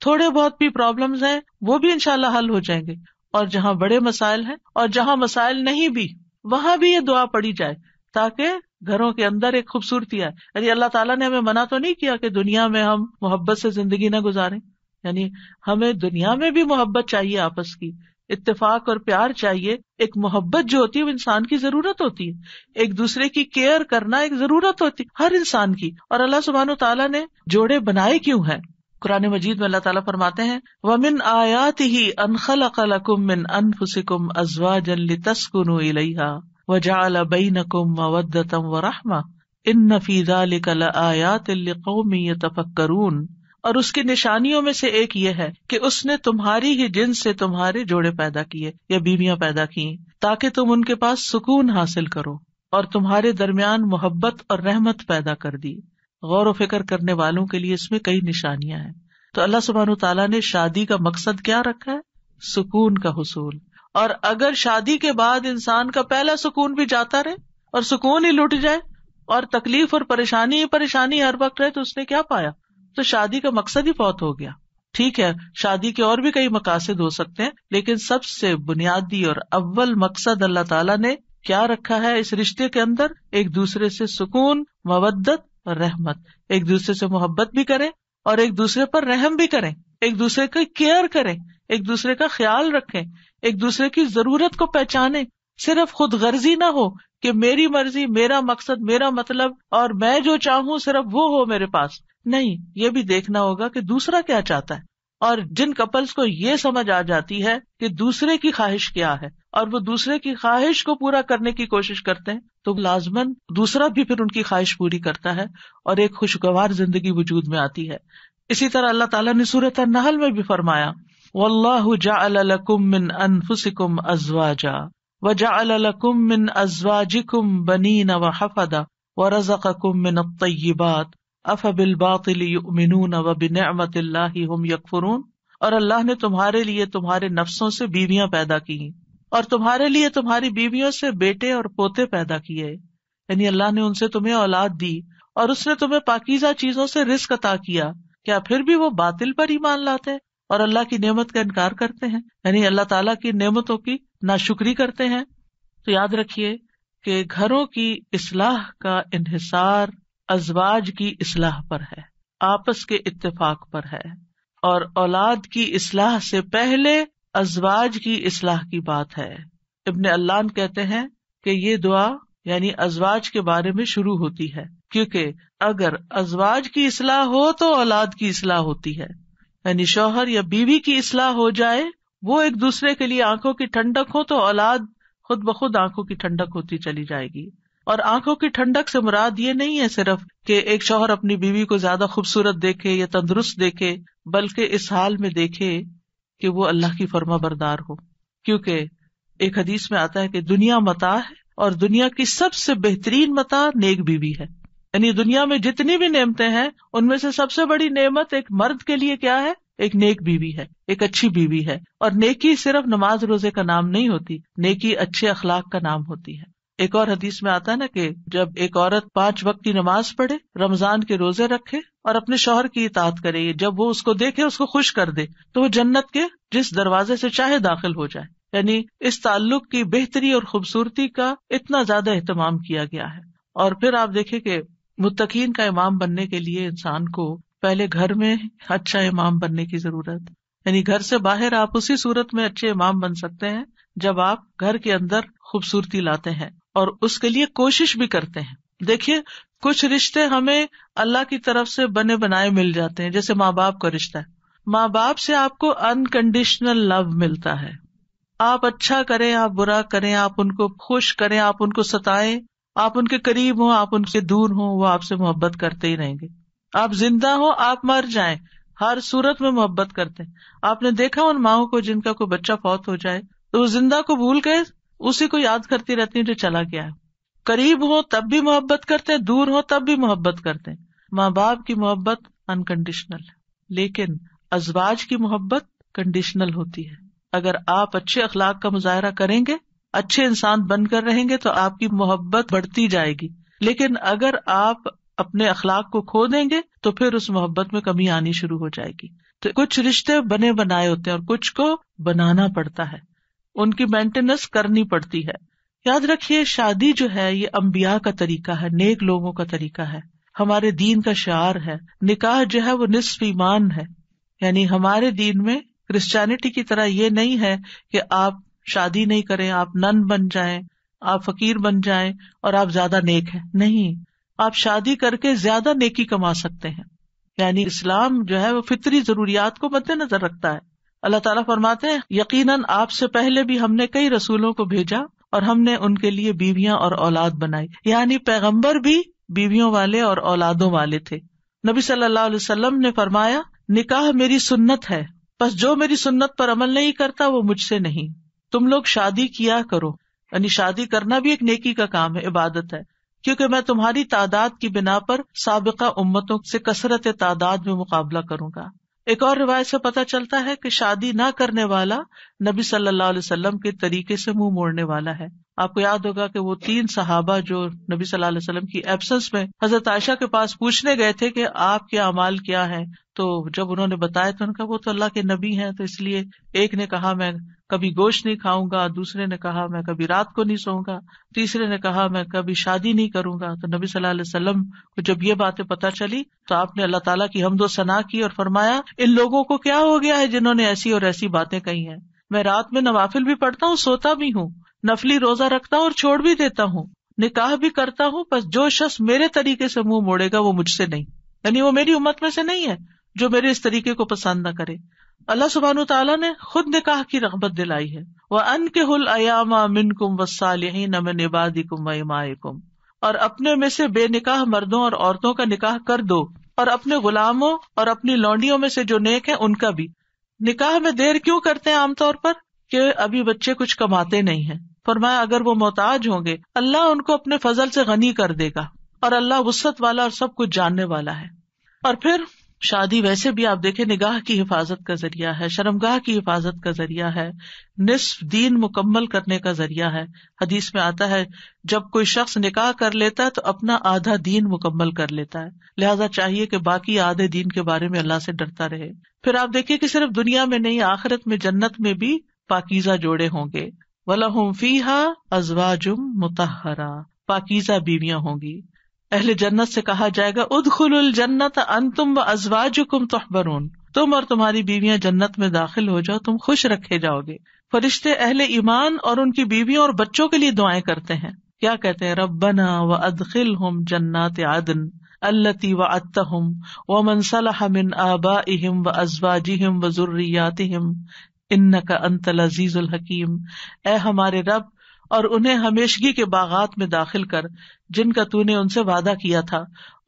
थोड़े बहुत भी प्रॉब्लम है वो भी इनशाला हल हो जाएंगे और जहाँ बड़े मसाइल हैं और जहाँ मसाइल नहीं भी वहाँ भी ये दुआ पड़ी जाए ताकि घरों के अंदर एक खूबसूरती आए यानी अल्लाह ताला ने हमें मना तो नहीं किया कि दुनिया में हम मोहब्बत से जिंदगी ना गुजारें यानी हमें दुनिया में भी मोहब्बत चाहिए आपस की इत्तेफाक और प्यार चाहिए एक मोहब्बत जो होती है वो इंसान की जरूरत होती है एक दूसरे की केयर करना एक जरूरत होती है हर इंसान की और अल्लाह सुबहान तला ने जोड़े बनाए क्यों है कुरान मजीद में अल्लाह ताला फरमाते हैं वमिन आयात ही अनखल मिन अनफुसिकुम अजवा जन तस्कुन वजाल बैनकुम मवद्दतम व रहमा इन नफीजा लिकल आयात कौमी और उसकी निशानियों में से एक ये है कि उसने तुम्हारी ही जिन से तुम्हारे जोड़े पैदा किए या बीवियां पैदा की ताकि तुम उनके पास सुकून हासिल करो और तुम्हारे दरमियान मोहब्बत और रहमत पैदा कर दी गौर फिक्र करने वालों के लिए इसमें कई निशानियां हैं तो अल्लाह सुबहान तला ने शादी का मकसद क्या रखा है सुकून का हसूल और अगर शादी के बाद इंसान का पहला सुकून भी जाता रहे और सुकून ही लुट जाए और तकलीफ और परेशानी ही परेशानी हर वक्त रहे तो उसने क्या पाया तो शादी का मकसद ही बहुत हो गया ठीक है शादी के और भी कई मकासद हो सकते हैं लेकिन सबसे बुनियादी और अव्वल मकसद अल्लाह ताला ने क्या रखा है इस रिश्ते के अंदर एक दूसरे से सुकून मवद्दत और रहमत एक दूसरे से मोहब्बत भी करें और एक दूसरे पर रहम भी करें एक दूसरे का केयर करें एक दूसरे का ख्याल रखे एक दूसरे की जरूरत को पहचाने सिर्फ खुद गर्जी ना हो कि मेरी मर्जी मेरा मकसद मेरा मतलब और मैं जो चाहूँ सिर्फ वो हो मेरे पास नहीं ये भी देखना होगा कि दूसरा क्या चाहता है और जिन कपल्स को ये समझ आ जाती है कि दूसरे की ख्वाहिश क्या है और वो दूसरे की ख्वाहिश को पूरा करने की कोशिश करते हैं तो लाजमन दूसरा भी फिर उनकी ख्वाहिश पूरी करता है और एक खुशगवार जिंदगी वजूद में आती है इसी तरह अल्लाह ताला ने सूरत नहल में भी फरमाया वल्लाहु जाकुम मिन अनफुसिकुम अजवाजा व जाकुम मिन अजवाजिकुम बनीन व हफदा व रजकुम मिन तय्यबात अफ बिल बातिलून व बिनमत हम यकफरून और अल्लाह ने तुम्हारे लिए तुम्हारे नफ्सों से बीवियां पैदा की और तुम्हारे लिए तुम्हारी बीवियों से बेटे और पोते पैदा किए यानी अल्लाह ने उनसे तुम्हें औलाद दी और उसने तुम्हें पाकिजा चीजों से रिस्क अता किया क्या फिर भी वो बातिल पर ईमान लाते और अल्लाह की नियमत का इनकार करते हैं यानी अल्लाह तला की नियमतों की ना शुक्री करते हैं तो याद रखिए कि घरों की इसलाह का इनहिसार अजवाज की इसलाह पर है आपस के इत्तेफाक पर है और औलाद की इसलाह से पहले अजवाज की इसलाह की बात है इब्ने अल्लान कहते हैं कि ये दुआ यानी अजवाज के बारे में शुरू होती है क्योंकि अगर अजवाज की इसलाह हो तो औलाद की इसलाह होती है यानी शोहर या बीवी की इसलाह हो जाए वो एक दूसरे के लिए आंखों की ठंडक हो तो औलाद खुद ब खुद आंखों की ठंडक होती चली जाएगी और आंखों की ठंडक से मुराद ये नहीं है सिर्फ कि एक शौहर अपनी बीवी को ज्यादा खूबसूरत देखे या तंदुरुस्त देखे बल्कि इस हाल में देखे कि वो अल्लाह की फर्मा बरदार हो क्योंकि एक हदीस में आता है कि दुनिया मता है और दुनिया की सबसे बेहतरीन मता नेक बीवी है यानी दुनिया में जितनी भी नेमतें हैं उनमें से सबसे बड़ी नेमत एक मर्द के लिए क्या है एक नेक बीवी है एक अच्छी बीवी है और नेकी सिर्फ नमाज रोजे का नाम नहीं होती नेकी अच्छे अखलाक का नाम होती है एक और हदीस में आता है ना कि जब एक औरत पांच वक्त की नमाज पढ़े रमजान के रोजे रखे और अपने शोहर की इतात करे जब वो उसको देखे उसको खुश कर दे तो वो जन्नत के जिस दरवाजे से चाहे दाखिल हो जाए यानी इस ताल्लुक की बेहतरी और खूबसूरती का इतना ज्यादा एहतमाम किया गया है और फिर आप देखे कि मुत्तकीन का इमाम बनने के लिए इंसान को पहले घर में अच्छा इमाम बनने की जरूरत यानी घर से बाहर आप उसी सूरत में अच्छे इमाम बन सकते हैं जब आप घर के अंदर खूबसूरती लाते हैं और उसके लिए कोशिश भी करते हैं देखिए कुछ रिश्ते हमें अल्लाह की तरफ से बने बनाए मिल जाते हैं जैसे माँ बाप का रिश्ता है माँ बाप से आपको अनकंडीशनल लव मिलता है आप अच्छा करें आप बुरा करें आप उनको खुश करें आप उनको सताएं आप उनके करीब हो आप उनसे दूर हो वो आपसे मोहब्बत करते ही रहेंगे आप जिंदा हो आप मर जाए हर सूरत में मोहब्बत करते हैं आपने देखा उन माओ को जिनका कोई बच्चा फौत हो जाए तो वो जिंदा को भूल के उसी को याद करती रहती है जो चला गया है करीब हो तब भी मोहब्बत करते हैं दूर हो तब भी मोहब्बत करते हैं माँ बाप की मोहब्बत अनकंडीशनल है लेकिन अजवाज की मोहब्बत कंडीशनल होती है अगर आप अच्छे अखलाक का मुजाहरा करेंगे अच्छे इंसान बनकर रहेंगे तो आपकी मोहब्बत बढ़ती जाएगी लेकिन अगर आप अपने अखलाक को खो देंगे तो फिर उस मोहब्बत में कमी आनी शुरू हो जाएगी तो कुछ रिश्ते बने बनाए होते हैं और कुछ को बनाना पड़ता है उनकी मेंटेनेंस करनी पड़ती है याद रखिए शादी जो है ये अम्बिया का तरीका है नेक लोगों का तरीका है हमारे दीन का शार है निकाह जो है वो निसफ ईमान है यानी हमारे दीन में क्रिश्चियनिटी की तरह ये नहीं है कि आप शादी नहीं करें आप नन बन जाएं आप फकीर बन जाएं और आप ज्यादा नेक हैं नहीं आप शादी करके ज्यादा नेकी कमा सकते हैं यानी इस्लाम जो है वो फितरी जरूरियात को मद्देनजर रखता है अल्लाह ताला फरमाते हैं यकीनन आपसे पहले भी हमने कई रसूलों को भेजा और हमने उनके लिए बीवियां और औलाद बनाई यानी पैगम्बर भी बीवियों वाले और औलादों वाले थे नबी सल्लल्लाहु अलैहि वसल्लम ने फरमाया निकाह मेरी सुन्नत है बस जो मेरी सुन्नत पर अमल नहीं करता वो मुझसे नहीं तुम लोग शादी किया करो यानी शादी करना भी एक नेकी का काम है इबादत है क्योंकि मैं तुम्हारी तादाद की बिना पर सबका उम्मतों से कसरत तादाद में मुकाबला करूंगा एक और रिवायत से पता चलता है कि शादी ना करने वाला नबी सल्लल्लाहु अलैहि वसल्लम के तरीके से मुंह मोड़ने वाला है आपको याद होगा कि वो तीन सहाबा जो नबी सल्लल्लाहु अलैहि वसल्लम की एब्सेंस में हजरत आयशा के पास पूछने गए थे कि आपके अमाल क्या हैं तो जब उन्होंने बताया तो उनका वो तो अल्लाह के नबी हैं तो इसलिए एक ने कहा मैं कभी गोश्त नहीं खाऊंगा दूसरे ने कहा मैं कभी रात को नहीं सोऊंगा तीसरे ने कहा मैं कभी शादी नहीं करूंगा तो नबी सल्लल्लाहु अलैहि वसल्लम को जब ये बातें पता चली तो आपने अल्लाह ताला की हमदो सना की और फरमाया इन लोगों को क्या हो गया है जिन्होंने ऐसी और ऐसी बातें कही हैं मैं रात में नवाफिल भी पढ़ता हूँ सोता भी हूँ नफली रोजा रखता हूँ और छोड़ भी देता हूँ निकाह भी करता हूँ बस जो शख्स मेरे तरीके से मुंह मोड़ेगा वो मुझसे नहीं यानी वो मेरी उम्मत में से नहीं है जो मेरे इस तरीके को पसंद न करे अल्लाह सुबहान तला ने खुद निकाह की रगबत दिलाई है वह अन के हुल अयामा मिन कुम वसाल अमिन इबादी कुम कुम और अपने में से बेनिकाह मर्दों और औरतों का निकाह कर दो और अपने गुलामों और अपनी लौंडियों में से जो नेक है उनका भी निकाह में देर क्यों करते हैं आमतौर पर कि अभी बच्चे कुछ कमाते नहीं हैं फरमाया अगर वो मोहताज होंगे अल्लाह उनको अपने फजल से गनी कर देगा और अल्लाह वसत वाला और सब कुछ जानने वाला है और फिर शादी वैसे भी आप देखे निगाह की हिफाजत का जरिया है शर्मगाह की हिफाजत का जरिया है निसफ दीन मुकम्मल करने का जरिया है हदीस में आता है जब कोई शख्स निकाह कर लेता है तो अपना आधा दीन मुकम्मल कर लेता है लिहाजा चाहिए कि बाकी आधे दीन के बारे में अल्लाह से डरता रहे फिर आप देखिये की सिर्फ दुनिया में नहीं आखिरत में जन्नत में भी पाकिजा जोड़े होंगे वला फीहा जुम मुतहरा पाकिजा बीवियां होंगी अहल जन्नत से कहा जाएगा उद खुल जन्नत अन तुम व अजवाजुकुम तोहबरून तुम और तुम्हारी बीवियां जन्नत में दाखिल हो जाओ तुम खुश रखे जाओगे फरिश्ते अहले ईमान और उनकी बीवियों और बच्चों के लिए दुआएं करते हैं क्या कहते हैं रबना व अदखिल हम जन्नात आदन अल्लती व अतहम व मनसलह मिन आबा इहिम व अजवाजिम व जुर्रियातिम इन्न का अंतल अजीजुल हकीम ए हमारे रब और उन्हें हमेशगी के बागात में दाखिल कर जिनका तू ने उनसे वादा किया था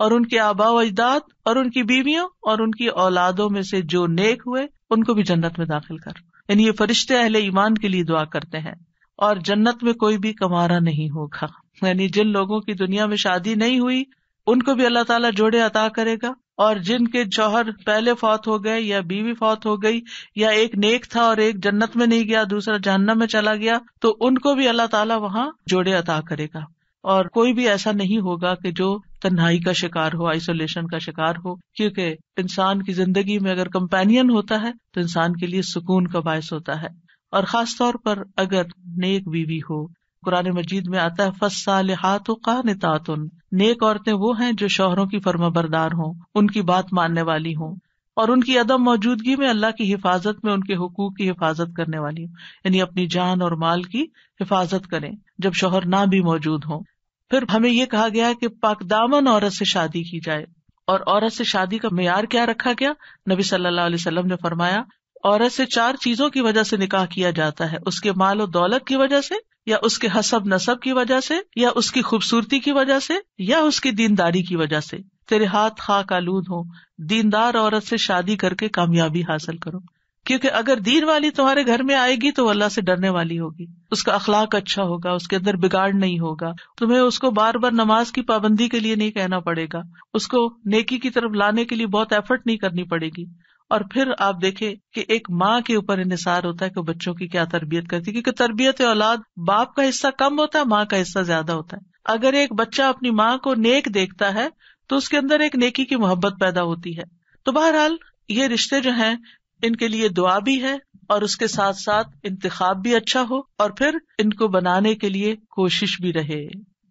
और उनके आबा अजदाद और उनकी बीवियों और उनकी औलादों में से जो नेक हुए उनको भी जन्नत में दाखिल कर यानी ये फरिश्ते अहले ईमान के लिए दुआ करते हैं और जन्नत में कोई भी कमारा नहीं होगा यानी जिन लोगों की दुनिया में शादी नहीं हुई उनको भी अल्लाह ताला जोड़े अता करेगा और जिनके जौहर पहले फौत हो गए या बीवी फौत हो गई या एक नेक था और एक जन्नत में नहीं गया दूसरा जहन्नम में चला गया तो उनको भी अल्लाह ताला वहां जोड़े अता करेगा और कोई भी ऐसा नहीं होगा कि जो तन्हाई का शिकार हो आइसोलेशन का शिकार हो क्योंकि इंसान की जिंदगी में अगर कंपेनियन होता है तो इंसान के लिए सुकून का बायस होता है और खास तौर पर अगर नेक बीवी हो कुरान मजीद में आता है फसालहात कान तातुन नेक औरतें वो हैं जो शोहरों की बरदार हों उनकी बात मानने वाली हों और उनकी अदम मौजूदगी में अल्लाह की हिफाजत में उनके हुकूक की हिफाजत करने वाली हूँ यानी अपनी जान और माल की हिफाजत करें जब शोहर ना भी मौजूद हो फिर हमें ये कहा गया है कि पाकदामन औरत से शादी की जाए और औरत से शादी का मैार क्या रखा गया नबी सल्लल्लाहु अलैहि वसल्लम ने फरमाया औरत से चार चीजों की वजह से निकाह किया जाता है उसके माल और दौलत की वजह से या उसके हसब नसब की वजह से या उसकी खूबसूरती की वजह से या उसकी दीनदारी की वजह से तेरे हाथ खाक आलूद हो दीनदार औरत से शादी करके कामयाबी हासिल करो क्योंकि अगर दीन वाली तुम्हारे घर में आएगी तो अल्लाह से डरने वाली होगी उसका अखलाक अच्छा होगा उसके अंदर बिगाड़ नहीं होगा तुम्हें उसको बार बार नमाज की पाबंदी के लिए नहीं कहना पड़ेगा उसको नेकी की तरफ लाने के लिए बहुत एफर्ट नहीं करनी पड़ेगी और फिर आप देखें कि एक माँ के ऊपर इंसार होता है कि बच्चों की क्या तरबियत करती है क्योंकि तरबियत औलाद बाप का हिस्सा कम होता है माँ का हिस्सा ज्यादा होता है अगर एक बच्चा अपनी माँ को नेक देखता है तो उसके अंदर एक नेकी की मोहब्बत पैदा होती है तो बहरहाल ये रिश्ते जो हैं इनके लिए दुआ भी है और उसके साथ साथ इंतखाब भी अच्छा हो और फिर इनको बनाने के लिए कोशिश भी रहे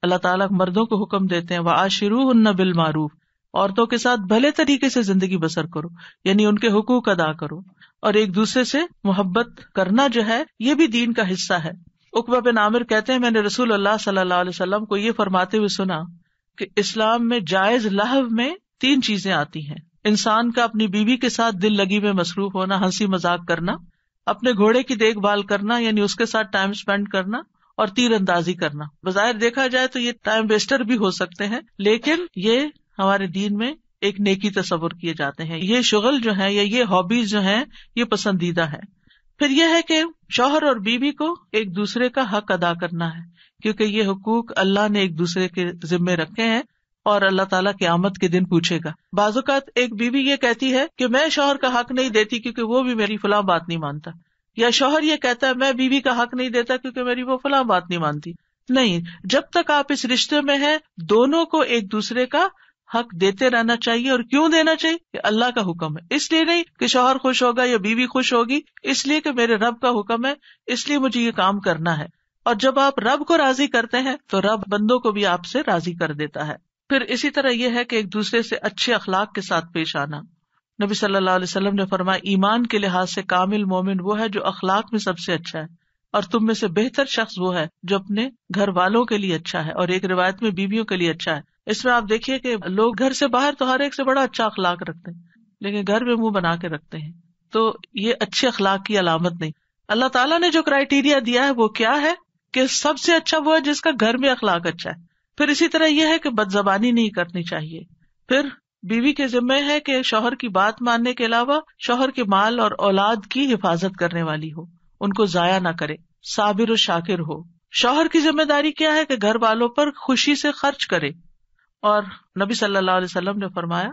अल्लाह ताला मर्दों को हुक्म देते हैं वह आशिरू बिल मारूफ औरतों के साथ भले तरीके से जिंदगी बसर करो यानी उनके हुकूक अदा करो और एक दूसरे से मोहब्बत करना जो है ये भी दीन का हिस्सा है उकबा बिन आमिर कहते हैं मैंने रसूल अल्लाह सल्लल्लाहु अलैहि वसल्लम को ये फरमाते हुए सुना कि इस्लाम में जायज लहव में तीन चीजें आती हैं इंसान का अपनी बीवी के साथ दिल लगी में मसरूफ होना हंसी मजाक करना अपने घोड़े की देखभाल करना यानी उसके साथ टाइम स्पेंड करना और तीर अंदाजी करना बाजार देखा जाए तो ये टाइम वेस्टर भी हो सकते हैं लेकिन ये हमारे दीन में एक नेकी तस्वुर किए जाते हैं ये शुगल जो है या ये हॉबीज जो है ये पसंदीदा है फिर यह है कि शोहर और बीवी को एक दूसरे का हक अदा करना है क्योंकि ये हकूक अल्लाह ने एक दूसरे के जिम्मे रखे हैं और अल्लाह ताला के आमद के दिन पूछेगा बाजुकात एक बीवी ये कहती है कि मैं शोहर का हक नहीं देती क्योंकि वो भी मेरी फलाम बात नहीं मानता या शोहर ये कहता है मैं बीवी का हक नहीं देता क्योंकि मेरी वो फलां बात नहीं मानती नहीं जब तक आप इस रिश्ते में है दोनों को एक दूसरे का हक देते रहना चाहिए और क्यों देना चाहिए कि अल्लाह का हुक्म है इसलिए नहीं कि शोहर खुश होगा या बीवी खुश होगी इसलिए कि मेरे रब का हुक्म है इसलिए मुझे ये काम करना है और जब आप रब को राजी करते हैं तो रब बंदों को भी आपसे राजी कर देता है फिर इसी तरह यह है कि एक दूसरे से अच्छे अखलाक के साथ पेश आना नबी सल्लल्लाहु अलैहि वसल्लम ने फरमाया ईमान के लिहाज से कामिल मोमिन वो है जो अखलाक में सबसे अच्छा है और तुम में से बेहतर शख्स वो है जो अपने घर वालों के लिए अच्छा है और एक रिवायत में बीवियों के लिए अच्छा है इसमें आप देखिए कि लोग घर से बाहर तो हर एक से बड़ा अच्छा अखलाक रखते हैं लेकिन घर में मुंह बना के रखते हैं तो ये अच्छे अखलाक की अलामत नहीं अल्लाह ताला ने जो क्राइटेरिया दिया है वो क्या है कि सबसे अच्छा वो है जिसका घर में अखलाक अच्छा है फिर इसी तरह यह है कि बदजबानी नहीं करनी चाहिए फिर बीवी के जिम्मे है कि शोहर की बात मानने के अलावा शोहर के माल और औलाद की हिफाजत करने वाली हो उनको जाया ना करे साबिर और शाकिर हो शोहर की जिम्मेदारी क्या है कि घर वालों पर खुशी से खर्च करे और नबी सल्लल्लाहु अलैहि वसल्लम ने फरमाया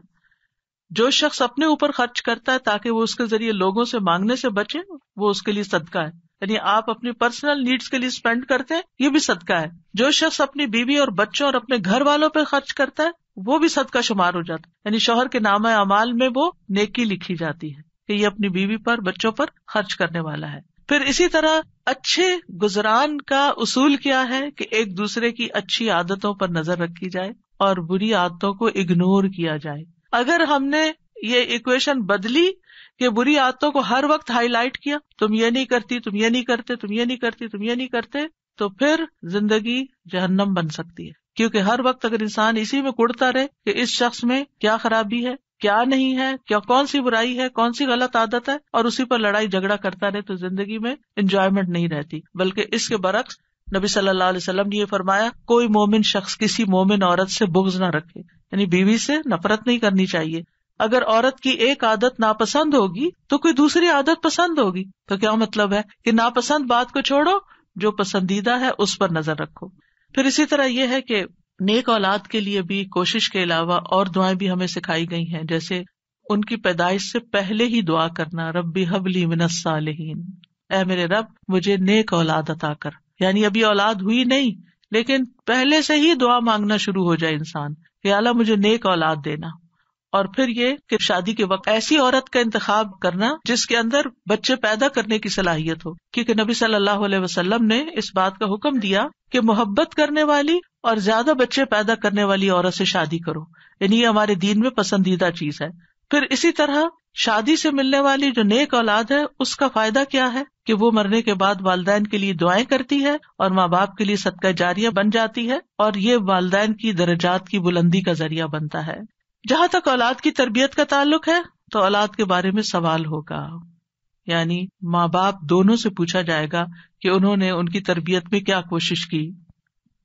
जो शख्स अपने ऊपर खर्च करता है ताकि वो उसके जरिए लोगों से मांगने से बचे वो उसके लिए सदका है यानी आप अपनी पर्सनल नीड्स के लिए स्पेंड करते हैं ये भी सदका है जो शख्स अपनी बीवी और बच्चों और अपने घर वालों पर खर्च करता है वो भी सदका शुमार हो जाता है यानी शोहर के नाम अमाल में वो नेकी लिखी जाती है कि ये अपनी बीवी पर बच्चों पर खर्च करने वाला है फिर इसी तरह अच्छे गुजरान का उसूल क्या है कि एक दूसरे की अच्छी आदतों पर नजर रखी जाए और बुरी आदतों को इग्नोर किया जाए अगर हमने ये इक्वेशन बदली कि बुरी आदतों को हर वक्त हाईलाइट किया तुम ये नहीं करती तुम ये नहीं करते तुम ये नहीं करती तुम ये नहीं करते तो फिर जिंदगी जहन्नम बन सकती है क्योंकि हर वक्त अगर इंसान इसी में कुड़ता रहे कि इस शख्स में क्या खराबी है क्या नहीं है क्या कौन सी बुराई है कौन सी गलत आदत है और उसी पर लड़ाई झगड़ा करता रहे तो जिंदगी में इंजॉयमेंट नहीं रहती बल्कि इसके बरक्स नबी सल्लल्लाहु अलैहि वसल्लम ने यह फरमाया कोई मोमिन शख्स किसी मोमिन औरत से बुग्ज ना रखे यानी बीवी से नफरत नहीं करनी चाहिए अगर औरत की एक आदत नापसंद होगी तो कोई दूसरी आदत पसंद होगी तो क्या मतलब है कि नापसंद बात को छोड़ो जो पसंदीदा है उस पर नजर रखो फिर इसी तरह यह है कि नेक औलाद के लिए भी कोशिश के अलावा और दुआएं भी हमें सिखाई गई हैं जैसे उनकी पैदाइश से पहले ही दुआ करना रब्बी हबली मिनसालहीन ए मेरे रब मुझे नेक औलाद अता कर यानी अभी औलाद हुई नहीं लेकिन पहले से ही दुआ मांगना शुरू हो जाए इंसान कि अला मुझे नेक औलाद देना और फिर ये कि शादी के वक्त ऐसी औरत का इंतखाब करना जिसके अंदर बच्चे पैदा करने की सलाहियत हो क्योंकि नबी सल्लल्लाहु अलैहि वसल्लम ने इस बात का हुक्म दिया कि मोहब्बत करने वाली और ज्यादा बच्चे पैदा करने वाली औरत से शादी करो यानी ये हमारे दीन में पसंदीदा चीज है फिर इसी तरह शादी से मिलने वाली जो नेक औलाद है उसका फायदा क्या है कि वो मरने के बाद वालदेन के लिए दुआएं करती है और माँ बाप के लिए सदका जारिया बन जाती है और ये वालदेन की दर्जात की बुलंदी का जरिया बनता है जहाँ तक औलाद की तरबियत का ताल्लुक है तो औलाद के बारे में सवाल होगा यानी माँ बाप दोनों से पूछा जाएगा कि उन्होंने उनकी तरबियत में क्या कोशिश की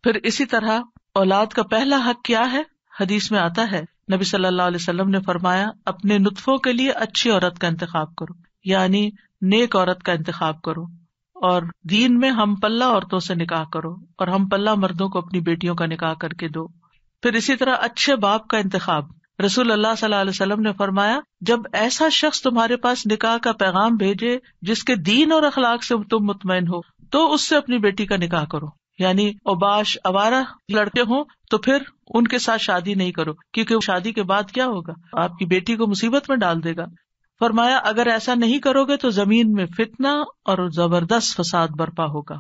फिर इसी तरह औलाद का पहला हक क्या है हदीस में आता है नबी सल्लल्लाहु अलैहि वसल्लम ने फरमाया अपने नुतफों के लिए अच्छी औरत का इंतखब करो यानी नेक औरत का इंतखब करो और दीन में हम पल्ला औरतों से निकाह करो और हम पल्ला मर्दों को अपनी बेटियों का निकाह करके दो फिर इसी तरह अच्छे बाप का इंतखब रसूल अल्लाह सल्लाम ने फरमाया जब ऐसा शख्स तुम्हारे पास निकाह का पैगाम भेजे जिसके दीन और अखलाक से तुम मुतमिन हो तो उससे अपनी बेटी का निकाह करो यानी उबाश अवारा लड़के हों तो फिर उनके साथ शादी नहीं करो क्योंकि शादी के बाद क्या होगा आपकी बेटी को मुसीबत में डाल देगा फरमाया अगर ऐसा नहीं करोगे तो जमीन में फितना और जबरदस्त फसाद बर्पा होगा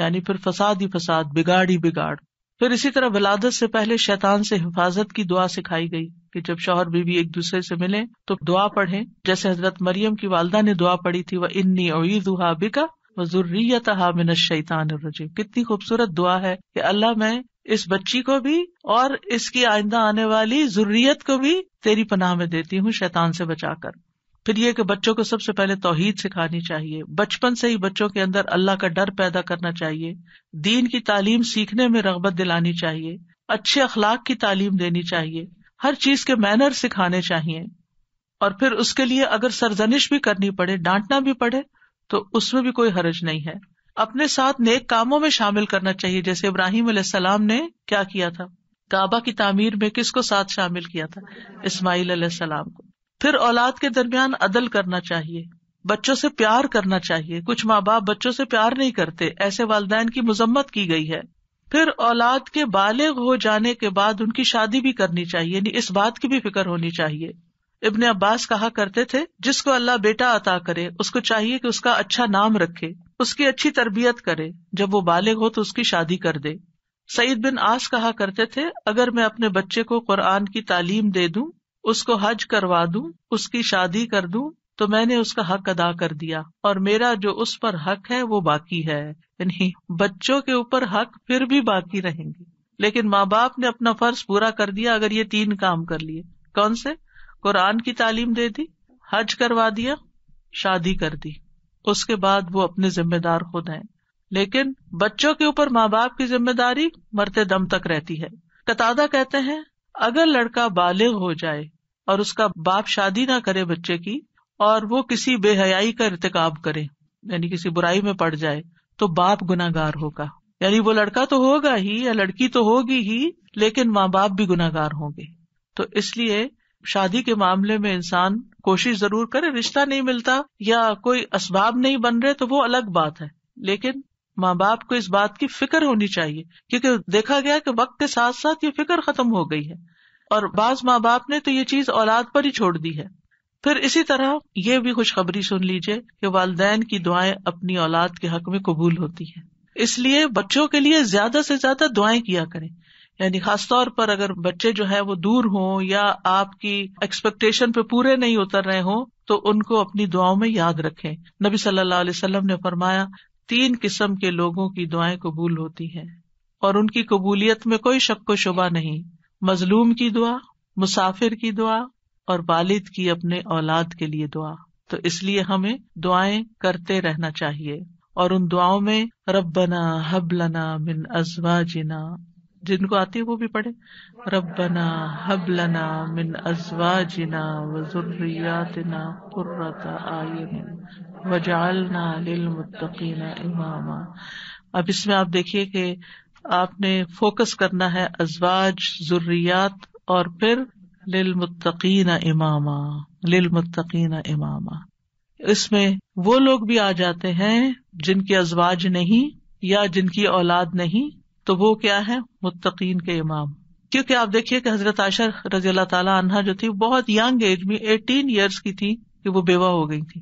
यानी फिर फसाद ही फसाद बिगाड़ ही बिगाड़ फिर इसी तरह विलादत से पहले शैतान से हिफाजत की दुआ सिखाई गई कि जब शोहर बीवी एक दूसरे से मिले तो दुआ पढ़ें जैसे हजरत मरियम की वालदा ने दुआ पढ़ी थी वह इन्नी ओई दुहा बिका वजुर्रियत हामिन शैतान रजीम कितनी खूबसूरत दुआ है की अल्लाह में इस बच्ची को भी और इसकी आइंदा आने वाली जरूरीत को भी तेरी पनाह में देती हूँ शैतान से बचा कर फिर ये कि बच्चों को सबसे पहले तोहहीद सिखानी चाहिए बचपन से ही बच्चों के अंदर अल्लाह का डर पैदा करना चाहिए दीन की तालीम सीखने में रगबत दिलानी चाहिए अच्छे अखलाक की तालीम देनी चाहिए हर चीज के मैनर सिखाने चाहिए और फिर उसके लिए अगर सरजनिश भी करनी पड़े डांटना भी पड़े तो उसमें भी कोई हरज नहीं है अपने साथ नेक कामों में शामिल करना चाहिए जैसे इब्राहिम सलाम ने क्या किया था काबा की तामीर में किसको साथ शामिल किया था इस्माईल सलाम को फिर औलाद के दरमियान अदल करना चाहिए बच्चों से प्यार करना चाहिए कुछ माँ बाप बच्चों से प्यार नहीं करते ऐसे वालदेन की मजम्मत की गई है फिर औलाद के बालिग हो जाने के बाद उनकी शादी भी करनी चाहिए यानी इस बात की भी फिक्र होनी चाहिए इब्ने अब्बास कहा करते थे जिसको अल्लाह बेटा अता करे उसको चाहिए कि उसका अच्छा नाम रखे उसकी अच्छी तरबियत करे जब वो बालिग हो तो उसकी शादी कर दे सईद बिन आस कहा करते थे अगर मैं अपने बच्चे को कुरान की तालीम दे दू उसको हज करवा दू उसकी शादी कर दू तो मैंने उसका हक अदा कर दिया और मेरा जो उस पर हक है वो बाकी है यानी बच्चों के ऊपर हक फिर भी बाकी रहेंगे लेकिन माँ बाप ने अपना फर्ज पूरा कर दिया अगर ये तीन काम कर लिए कौन से कुरान की तालीम दे दी हज करवा दिया शादी कर दी उसके बाद वो अपने जिम्मेदार खुद हैं लेकिन बच्चों के ऊपर माँ बाप की जिम्मेदारी मरते दम तक रहती है कतादा कहते हैं अगर लड़का बालिग हो जाए और उसका बाप शादी ना करे बच्चे की और वो किसी बेहयाई का इरतकाब करे यानी किसी बुराई में पड़ जाए तो बाप गुनागार होगा यानी वो लड़का तो होगा ही या लड़की तो होगी ही लेकिन माँ बाप भी गुनागार होंगे तो इसलिए शादी के मामले में इंसान कोशिश जरूर करे रिश्ता नहीं मिलता या कोई असबाब नहीं बन रहे तो वो अलग बात है लेकिन माँ बाप को इस बात की फिक्र होनी चाहिए क्योंकि देखा गया कि वक्त के साथ साथ ये फिक्र खत्म हो गई है और बाज माँ बाप ने तो ये चीज औलाद पर ही छोड़ दी है फिर इसी तरह ये भी खुशखबरी सुन लीजिए कि वालदेन की दुआएं अपनी औलाद के हक में कबूल होती है इसलिए बच्चों के लिए ज्यादा से ज्यादा दुआएं किया करें यानी खासतौर पर अगर बच्चे जो है वो दूर हों या आपकी एक्सपेक्टेशन पे पूरे नहीं उतर रहे हों तो उनको अपनी दुआओं में याद रखें नबी सल्लल्लाहु अलैहि वसल्लम ने फरमाया तीन किस्म के लोगों की दुआएं कबूल होती हैं और उनकी कबूलियत में कोई शक व शुबा नहीं मजलूम की दुआ मुसाफिर की दुआ और वालिद की अपने औलाद के लिए दुआ तो इसलिए हमें दुआएं करते रहना चाहिए और उन दुआओं में रबना हबलना मिन अजवा जिना जिनको आती है वो भी पढ़े रबना हबलना मिन अजवाजिना वजुर्रियातना कुर्रता आयन वजालना लिल मुत्तकीना इमामा अब इसमें आप देखिए कि आपने फोकस करना है अजवाज जुर्रियात और फिर लिल मुत्तकीना इमामा लिल मुत्तकीना इमामा इसमें वो लोग भी आ जाते हैं जिनकी अजवाज नहीं या जिनकी औलाद नहीं तो वो क्या है मुत्तकीन के इमाम क्योंकि आप देखिए कि हजरत आशा रजी अल्लाह ताला अन्हा जो थी बहुत यंग एज में एटीन ईयर्स की थी कि वो बेवा हो गई थी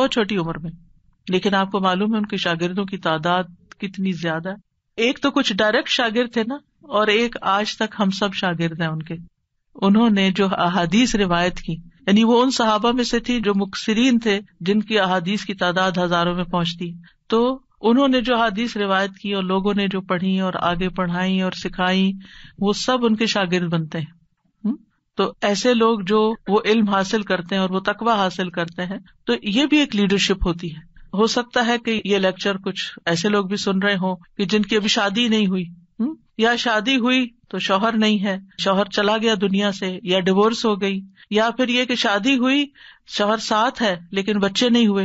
बहुत छोटी उम्र में लेकिन आपको मालूम है उनके शागिर्दों की तादाद कितनी ज्यादा एक तो कुछ डायरेक्ट शागिर्द थे ना और एक आज तक हम सब शागिर्द हैं उनके उन्होंने जो अहादीस रिवायत की यानी वो उन सहाबा में से थी जो मुकसरीन थे जिनकी अहादीस की तादाद हजारों में पहुंचती तो उन्होंने जो हदीस रिवायत की और लोगों ने जो पढ़ी और आगे पढ़ाई और सिखाई वो सब उनके शागिर्द बनते हैं तो ऐसे लोग जो वो इल्म हासिल करते हैं और वो तकवा हासिल करते हैं तो ये भी एक लीडरशिप होती है हो सकता है कि ये लेक्चर कुछ ऐसे लोग भी सुन रहे हों कि जिनकी अभी शादी नहीं हुई हुँ? या शादी हुई तो शोहर नहीं है शोहर चला गया दुनिया से या डिवोर्स हो गई या फिर ये कि शादी हुई शौहर साथ है लेकिन बच्चे नहीं हुए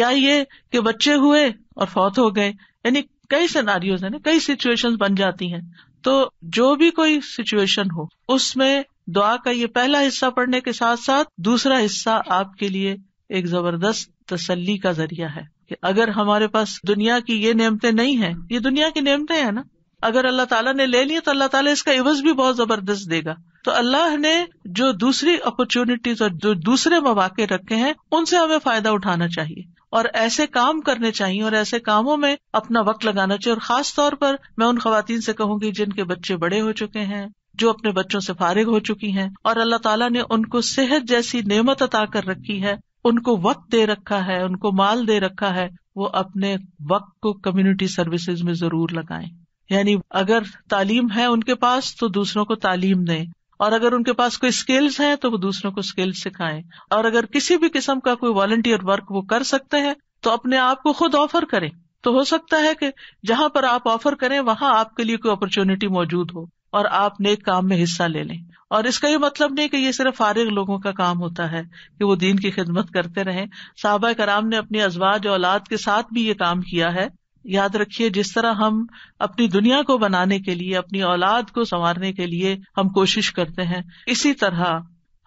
या ये कि बच्चे हुए और फौत हो गए यानी कई सिनारियोज है ना कई सिचुएशंस बन जाती हैं तो जो भी कोई सिचुएशन हो उसमें दुआ का ये पहला हिस्सा पढ़ने के साथ साथ दूसरा हिस्सा आपके लिए एक जबरदस्त तसली का जरिया है कि अगर हमारे पास दुनिया की ये नियमतें नहीं है ये दुनिया की नियमतें है ना अगर अल्लाह ताला ने ले लिया तो अल्लाह ताला इसका इवज भी बहुत जबरदस्त देगा तो अल्लाह ने जो दूसरी अपॉर्चुनिटीज और जो दूसरे मौाक़े रखे हैं उनसे हमें फायदा उठाना चाहिए और ऐसे काम करने चाहिए और ऐसे कामों में अपना वक्त लगाना चाहिए और खास तौर पर मैं उन खातन से कहूंगी जिनके बच्चे बड़े हो चुके हैं जो अपने बच्चों से फारिग हो चुकी हैं और अल्लाह ताला ने उनको सेहत जैसी नेमत अता कर रखी है उनको वक्त दे रखा है उनको माल दे रखा है वो अपने वक्त को कम्युनिटी सर्विसेज में जरूर लगाएं यानी अगर तालीम है उनके पास तो दूसरों को तालीम दें और अगर उनके पास कोई स्किल्स हैं तो वो दूसरों को स्किल्स सिखाएं और अगर किसी भी किस्म का कोई वॉलंटियर वर्क वो कर सकते हैं तो अपने आप को खुद ऑफर करें तो हो सकता है कि जहां पर आप ऑफर करें वहां आपके लिए कोई अपॉर्चुनिटी मौजूद हो और आप नेक काम में हिस्सा ले लें और इसका ये मतलब नहीं कि ये सिर्फ फारिग लोगों का काम होता है कि वो दीन की खिदमत करते रहें साहबा कराम ने अपनी अजवाज औलाद के साथ भी ये काम किया है याद रखिए जिस तरह हम अपनी दुनिया को बनाने के लिए अपनी औलाद को संवारने के लिए हम कोशिश करते हैं इसी तरह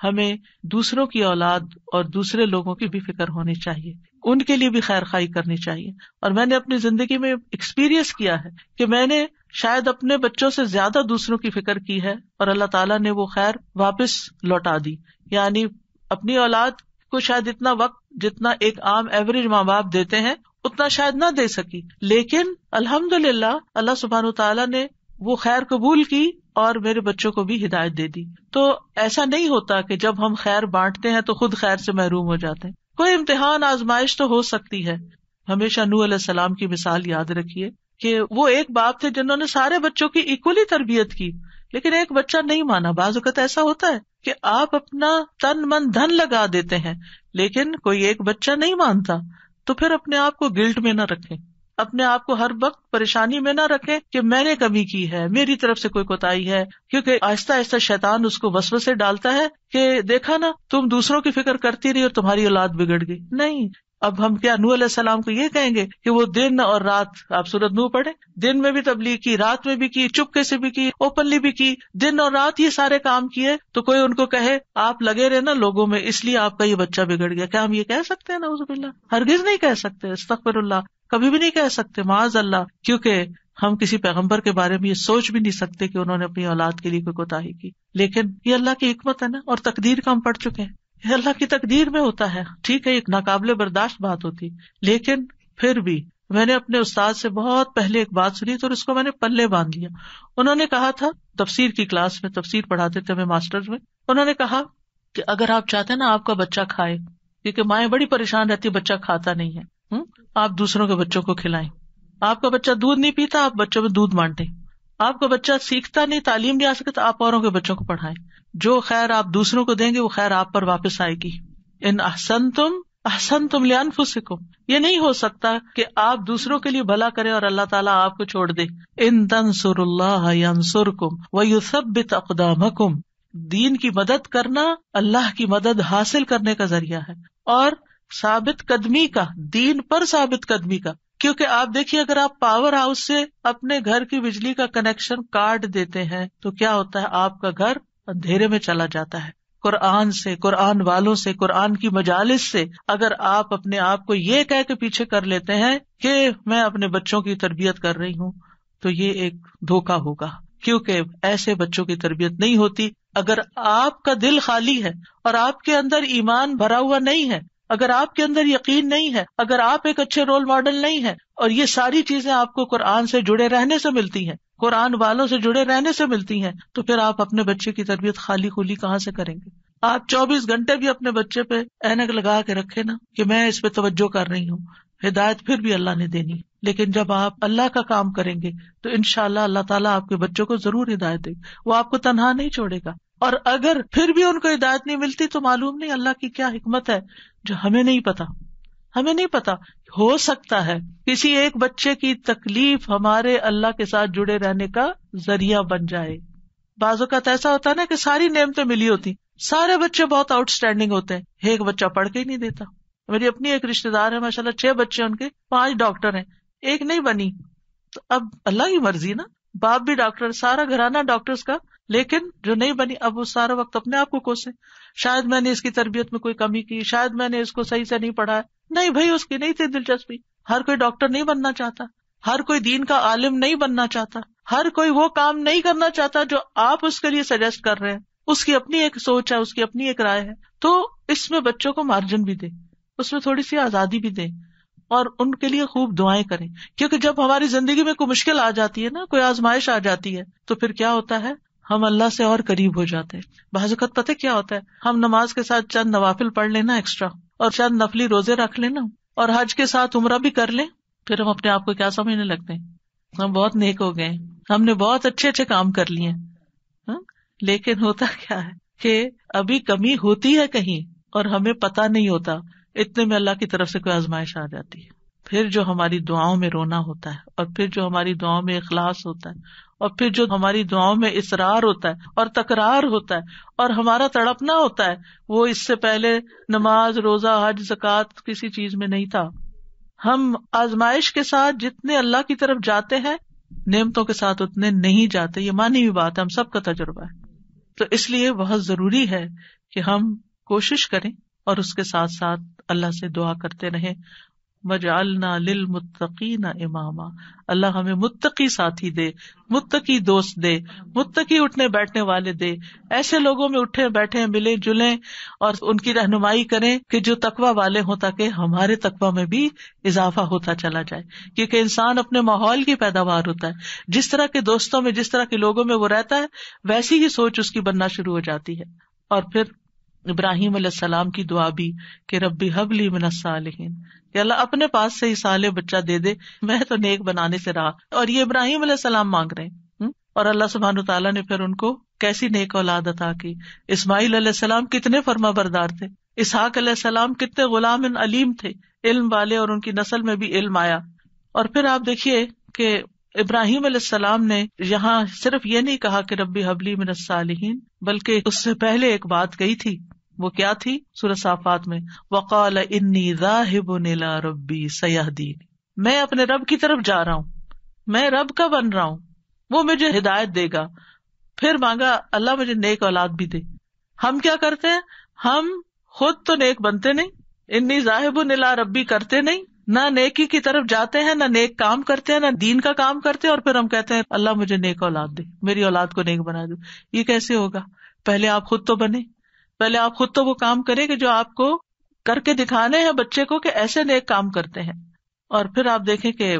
हमें दूसरों की औलाद और दूसरे लोगों की भी फिक्र होनी चाहिए उनके लिए भी खैर खाई करनी चाहिए और मैंने अपनी जिंदगी में एक्सपीरियंस किया है कि मैंने शायद अपने बच्चों से ज्यादा दूसरों की फिक्र की है और अल्लाह ताला ने वो खैर वापस लौटा दी यानी अपनी औलाद को शायद इतना वक्त जितना एक आम एवरेज माँ बाप देते हैं उतना शायद ना दे सकी लेकिन अल्हम्दुलिल्लाह अल्लाह सुबहान तला ने वो खैर कबूल की और मेरे बच्चों को भी हिदायत दे दी तो ऐसा नहीं होता कि जब हम खैर बांटते हैं तो खुद खैर से महरूम हो जाते हैं कोई इम्तिहान आजमाइश तो हो सकती है हमेशा नू सलाम की मिसाल याद रखिये कि वो एक बाप थे जिन्होंने सारे बच्चों की इक्वली तरबियत की लेकिन एक बच्चा नहीं माना बाज ऐसा होता है कि आप अपना तन मन धन लगा देते हैं लेकिन कोई एक बच्चा नहीं मानता तो फिर अपने आप को गिल्ट में न रखें अपने आप को हर वक्त परेशानी में न रखें कि मैंने कमी की है मेरी तरफ से कोई कोताही है क्योंकि आहिस्ता आहिस्ता शैतान उसको वसव से डालता है कि देखा ना तुम दूसरों की फिक्र करती रही और तुम्हारी औलाद बिगड़ गई नहीं अब हम क्या नूह सलाम को ये कहेंगे कि वो दिन और रात आप सूरत नूह पढ़े दिन में भी तबलीग की रात में भी की चुपके से भी की ओपनली भी की दिन और रात ये सारे काम किए तो कोई उनको कहे आप लगे रहे ना लोगों में इसलिए आपका ये बच्चा बिगड़ गया क्या हम ये कह सकते हैं ना उसबिल्ला हरगिज नहीं कह सकते इस्तफर कभी भी नहीं कह सकते माज अल्लाह क्योंकि हम किसी पैगम्बर के बारे में ये सोच भी नहीं सकते कि उन्होंने अपनी औलाद के लिए कोई कोताही की लेकिन ये अल्लाह की हमत है ना और तकदीर का हम पढ़ चुके हैं ये अल्लाह की तकदीर में होता है ठीक है एक नाकाबले बर्दाश्त बात होती लेकिन फिर भी मैंने अपने उस्ताद से बहुत पहले एक बात सुनी तो उसको मैंने पल्ले बांध लिया उन्होंने कहा था तफसीर की क्लास में तफसीर पढ़ाते थे हमें मास्टर्स में उन्होंने कहा कि अगर आप चाहते ना आपका बच्चा खाए क्योंकि माए बड़ी परेशान रहती है बच्चा खाता नहीं है हुँ? हम्म? आप दूसरों के बच्चों को खिलाएं आपका बच्चा दूध नहीं पीता आप बच्चों में दूध बांटें आपका बच्चा सीखता नहीं तालीम नहीं आ सकता आप और के बच्चों को पढ़ाएं जो खैर आप दूसरों को देंगे वो खैर आप पर वापस आएगी इन अहसन तुम अहसन तुम लिया फुसिको ये नहीं हो सकता कि आप दूसरों के लिए भला करें और अल्लाह ताला आपको छोड़ दे इन तनसुरल्लासुरकुम व युसबित अकदामकुम दीन की मदद करना अल्लाह की मदद हासिल करने का जरिया है और साबित कदमी का दीन पर साबित कदमी का क्योंकि आप देखिए अगर आप पावर हाउस से अपने घर की बिजली का कनेक्शन काट देते हैं तो क्या होता है आपका घर अंधेरे में चला जाता है कुरान से कुरान वालों से कुरान की मजालिस से अगर आप अपने आप को ये कह के पीछे कर लेते हैं कि मैं अपने बच्चों की तरबियत कर रही हूँ तो ये एक धोखा होगा क्योंकि ऐसे बच्चों की तरबियत नहीं होती अगर आपका दिल खाली है और आपके अंदर ईमान भरा हुआ नहीं है अगर आपके अंदर यकीन नहीं है अगर आप एक अच्छे रोल मॉडल नहीं है और ये सारी चीजें आपको कुरान से जुड़े रहने से मिलती है कुरान वालों से जुड़े रहने से मिलती है तो फिर आप अपने बच्चे की तरबियत खाली खुली कहाँ से करेंगे आप चौबीस घंटे भी अपने बच्चे पे एनक लगा के रखे ना की मैं इस पे तवज्जो कर रही हूँ हिदायत फिर भी अल्लाह ने देनी लेकिन जब आप अल्लाह का काम करेंगे तो इनशाला अल्लाह ताला आपके बच्चों को जरूर हिदायत देगा वो आपको तनहा नहीं छोड़ेगा और अगर फिर भी उनको हिदायत नहीं मिलती तो मालूम नहीं अल्लाह की क्या हिकमत है जो हमें नहीं पता हमें नहीं पता हो सकता है किसी एक बच्चे की तकलीफ हमारे अल्लाह के साथ जुड़े रहने का जरिया बन जाए बाजू का ऐसा होता है ना कि सारी नेमतें मिली होती सारे बच्चे बहुत आउटस्टैंडिंग होते हैं एक बच्चा पढ़ के ही नहीं देता मेरी अपनी एक रिश्तेदार है माशाला छह बच्चे उनके पांच डॉक्टर है एक नहीं बनी तो अब अल्लाह की मर्जी ना बाप भी डॉक्टर सारा घराना डॉक्टर का लेकिन जो नहीं बनी अब वो सारा वक्त अपने आप को कोसे शायद मैंने इसकी तरबियत में कोई कमी की शायद मैंने इसको सही से नहीं पढ़ा नहीं भाई उसकी नहीं थी दिलचस्पी हर कोई डॉक्टर नहीं बनना चाहता हर कोई दीन का आलिम नहीं बनना चाहता हर कोई वो काम नहीं करना चाहता जो आप उसके लिए सजेस्ट कर रहे हैं उसकी अपनी एक सोच है उसकी अपनी एक राय है तो इसमें बच्चों को मार्जिन भी दे उसमें थोड़ी सी आजादी भी दे और उनके लिए खूब दुआएं करें क्योंकि जब हमारी जिंदगी में कोई मुश्किल आ जाती है ना कोई आजमाइश आ जाती है तो फिर क्या होता है हम अल्लाह से और करीब हो जाते हैं बाजुकत पता क्या होता है हम नमाज के साथ चंद नवाफिल पढ़ लेना एक्स्ट्रा और चंद नफली रोजे रख लेना और हज के साथ उम्र भी कर ले फिर हम अपने आप को क्या समझने लगते हैं हम बहुत नेक हो गए हमने बहुत अच्छे अच्छे काम कर लिए हाँ? लेकिन होता क्या है कि अभी कमी होती है कहीं और हमें पता नहीं होता इतने में अल्लाह की तरफ से कोई आजमाइश आ जाती है फिर जो हमारी दुआओं में रोना होता है और फिर जो हमारी दुआओं में इखलास होता है और फिर जो हमारी दुआओं में इसरार होता है और तकरार होता है और हमारा तड़पना होता है वो इससे पहले नमाज रोजा हज जक़ात किसी चीज में नहीं था हम आजमाइश के साथ जितने अल्लाह की तरफ जाते हैं नियमतों के साथ उतने नहीं जाते ये मानी हुई बात है हम सबका तजुर्बा है तो इसलिए बहुत जरूरी है कि हम कोशिश करें और उसके साथ साथ अल्लाह से दुआ करते रहे वजालना लिल मुत्तकीना इमामा अल्लाह हमें मुत्तकी साथी दे मुत्तकी दोस्त दे मुत्तकी उठने बैठने वाले दे ऐसे लोगों में उठे बैठे मिले जुले और उनकी रहनुमाई करें कि जो तकवा वाले हों ताकि हमारे तकवा में भी इजाफा होता चला जाए क्योंकि इंसान अपने माहौल की पैदावार होता है जिस तरह के दोस्तों में जिस तरह के लोगों में वो रहता है वैसी ही सोच उसकी बनना शुरू हो जाती है और फिर इब्राहिम सलाम की दुआ भी कि रब्बी हबली मिनसालहीन अल्लाह अपने पास से ही साले बच्चा दे दे मैं तो नेक बनाने से रहा और ये इब्राहिम सलाम मांग रहे हैं हम्म? और अल्लाह सुबहान तला ने फिर उनको कैसी नेक औलाद अता की इस्माईल सलाम कितने फर्मा बरदार थे इसहाक सलाम कितने गुलाम अलीम थे इल्म वाले और उनकी नस्ल में भी इल्म आया और फिर आप देखिए कि इब्राहिम सलाम ने यहाँ सिर्फ ये नहीं कहा कि रबी हबली मिनसालहीन बल्कि उससे पहले एक बात कही थी वो क्या थी सूरत साफात में वकाल इन्नी राहिबुनिला रब्बी सयाहदीन मैं अपने रब की तरफ जा रहा हूँ मैं रब का बन रहा हूँ वो मुझे हिदायत देगा फिर मांगा अल्लाह मुझे नेक औलाद भी दे हम क्या करते हैं हम खुद तो नेक बनते नहीं इन्नी जाहिबुनिला रब्बी करते नहीं न नेकी की तरफ जाते हैं ना नेक काम करते हैं ना दीन का काम करते हैं और फिर हम कहते हैं अल्लाह मुझे नेक औलाद दे मेरी औलाद को नेक बना दो ये कैसे होगा पहले आप खुद तो बने पहले आप खुद तो वो काम करें कि जो आपको करके दिखाने हैं बच्चे को कि ऐसे नेक काम करते हैं और फिर आप देखें कि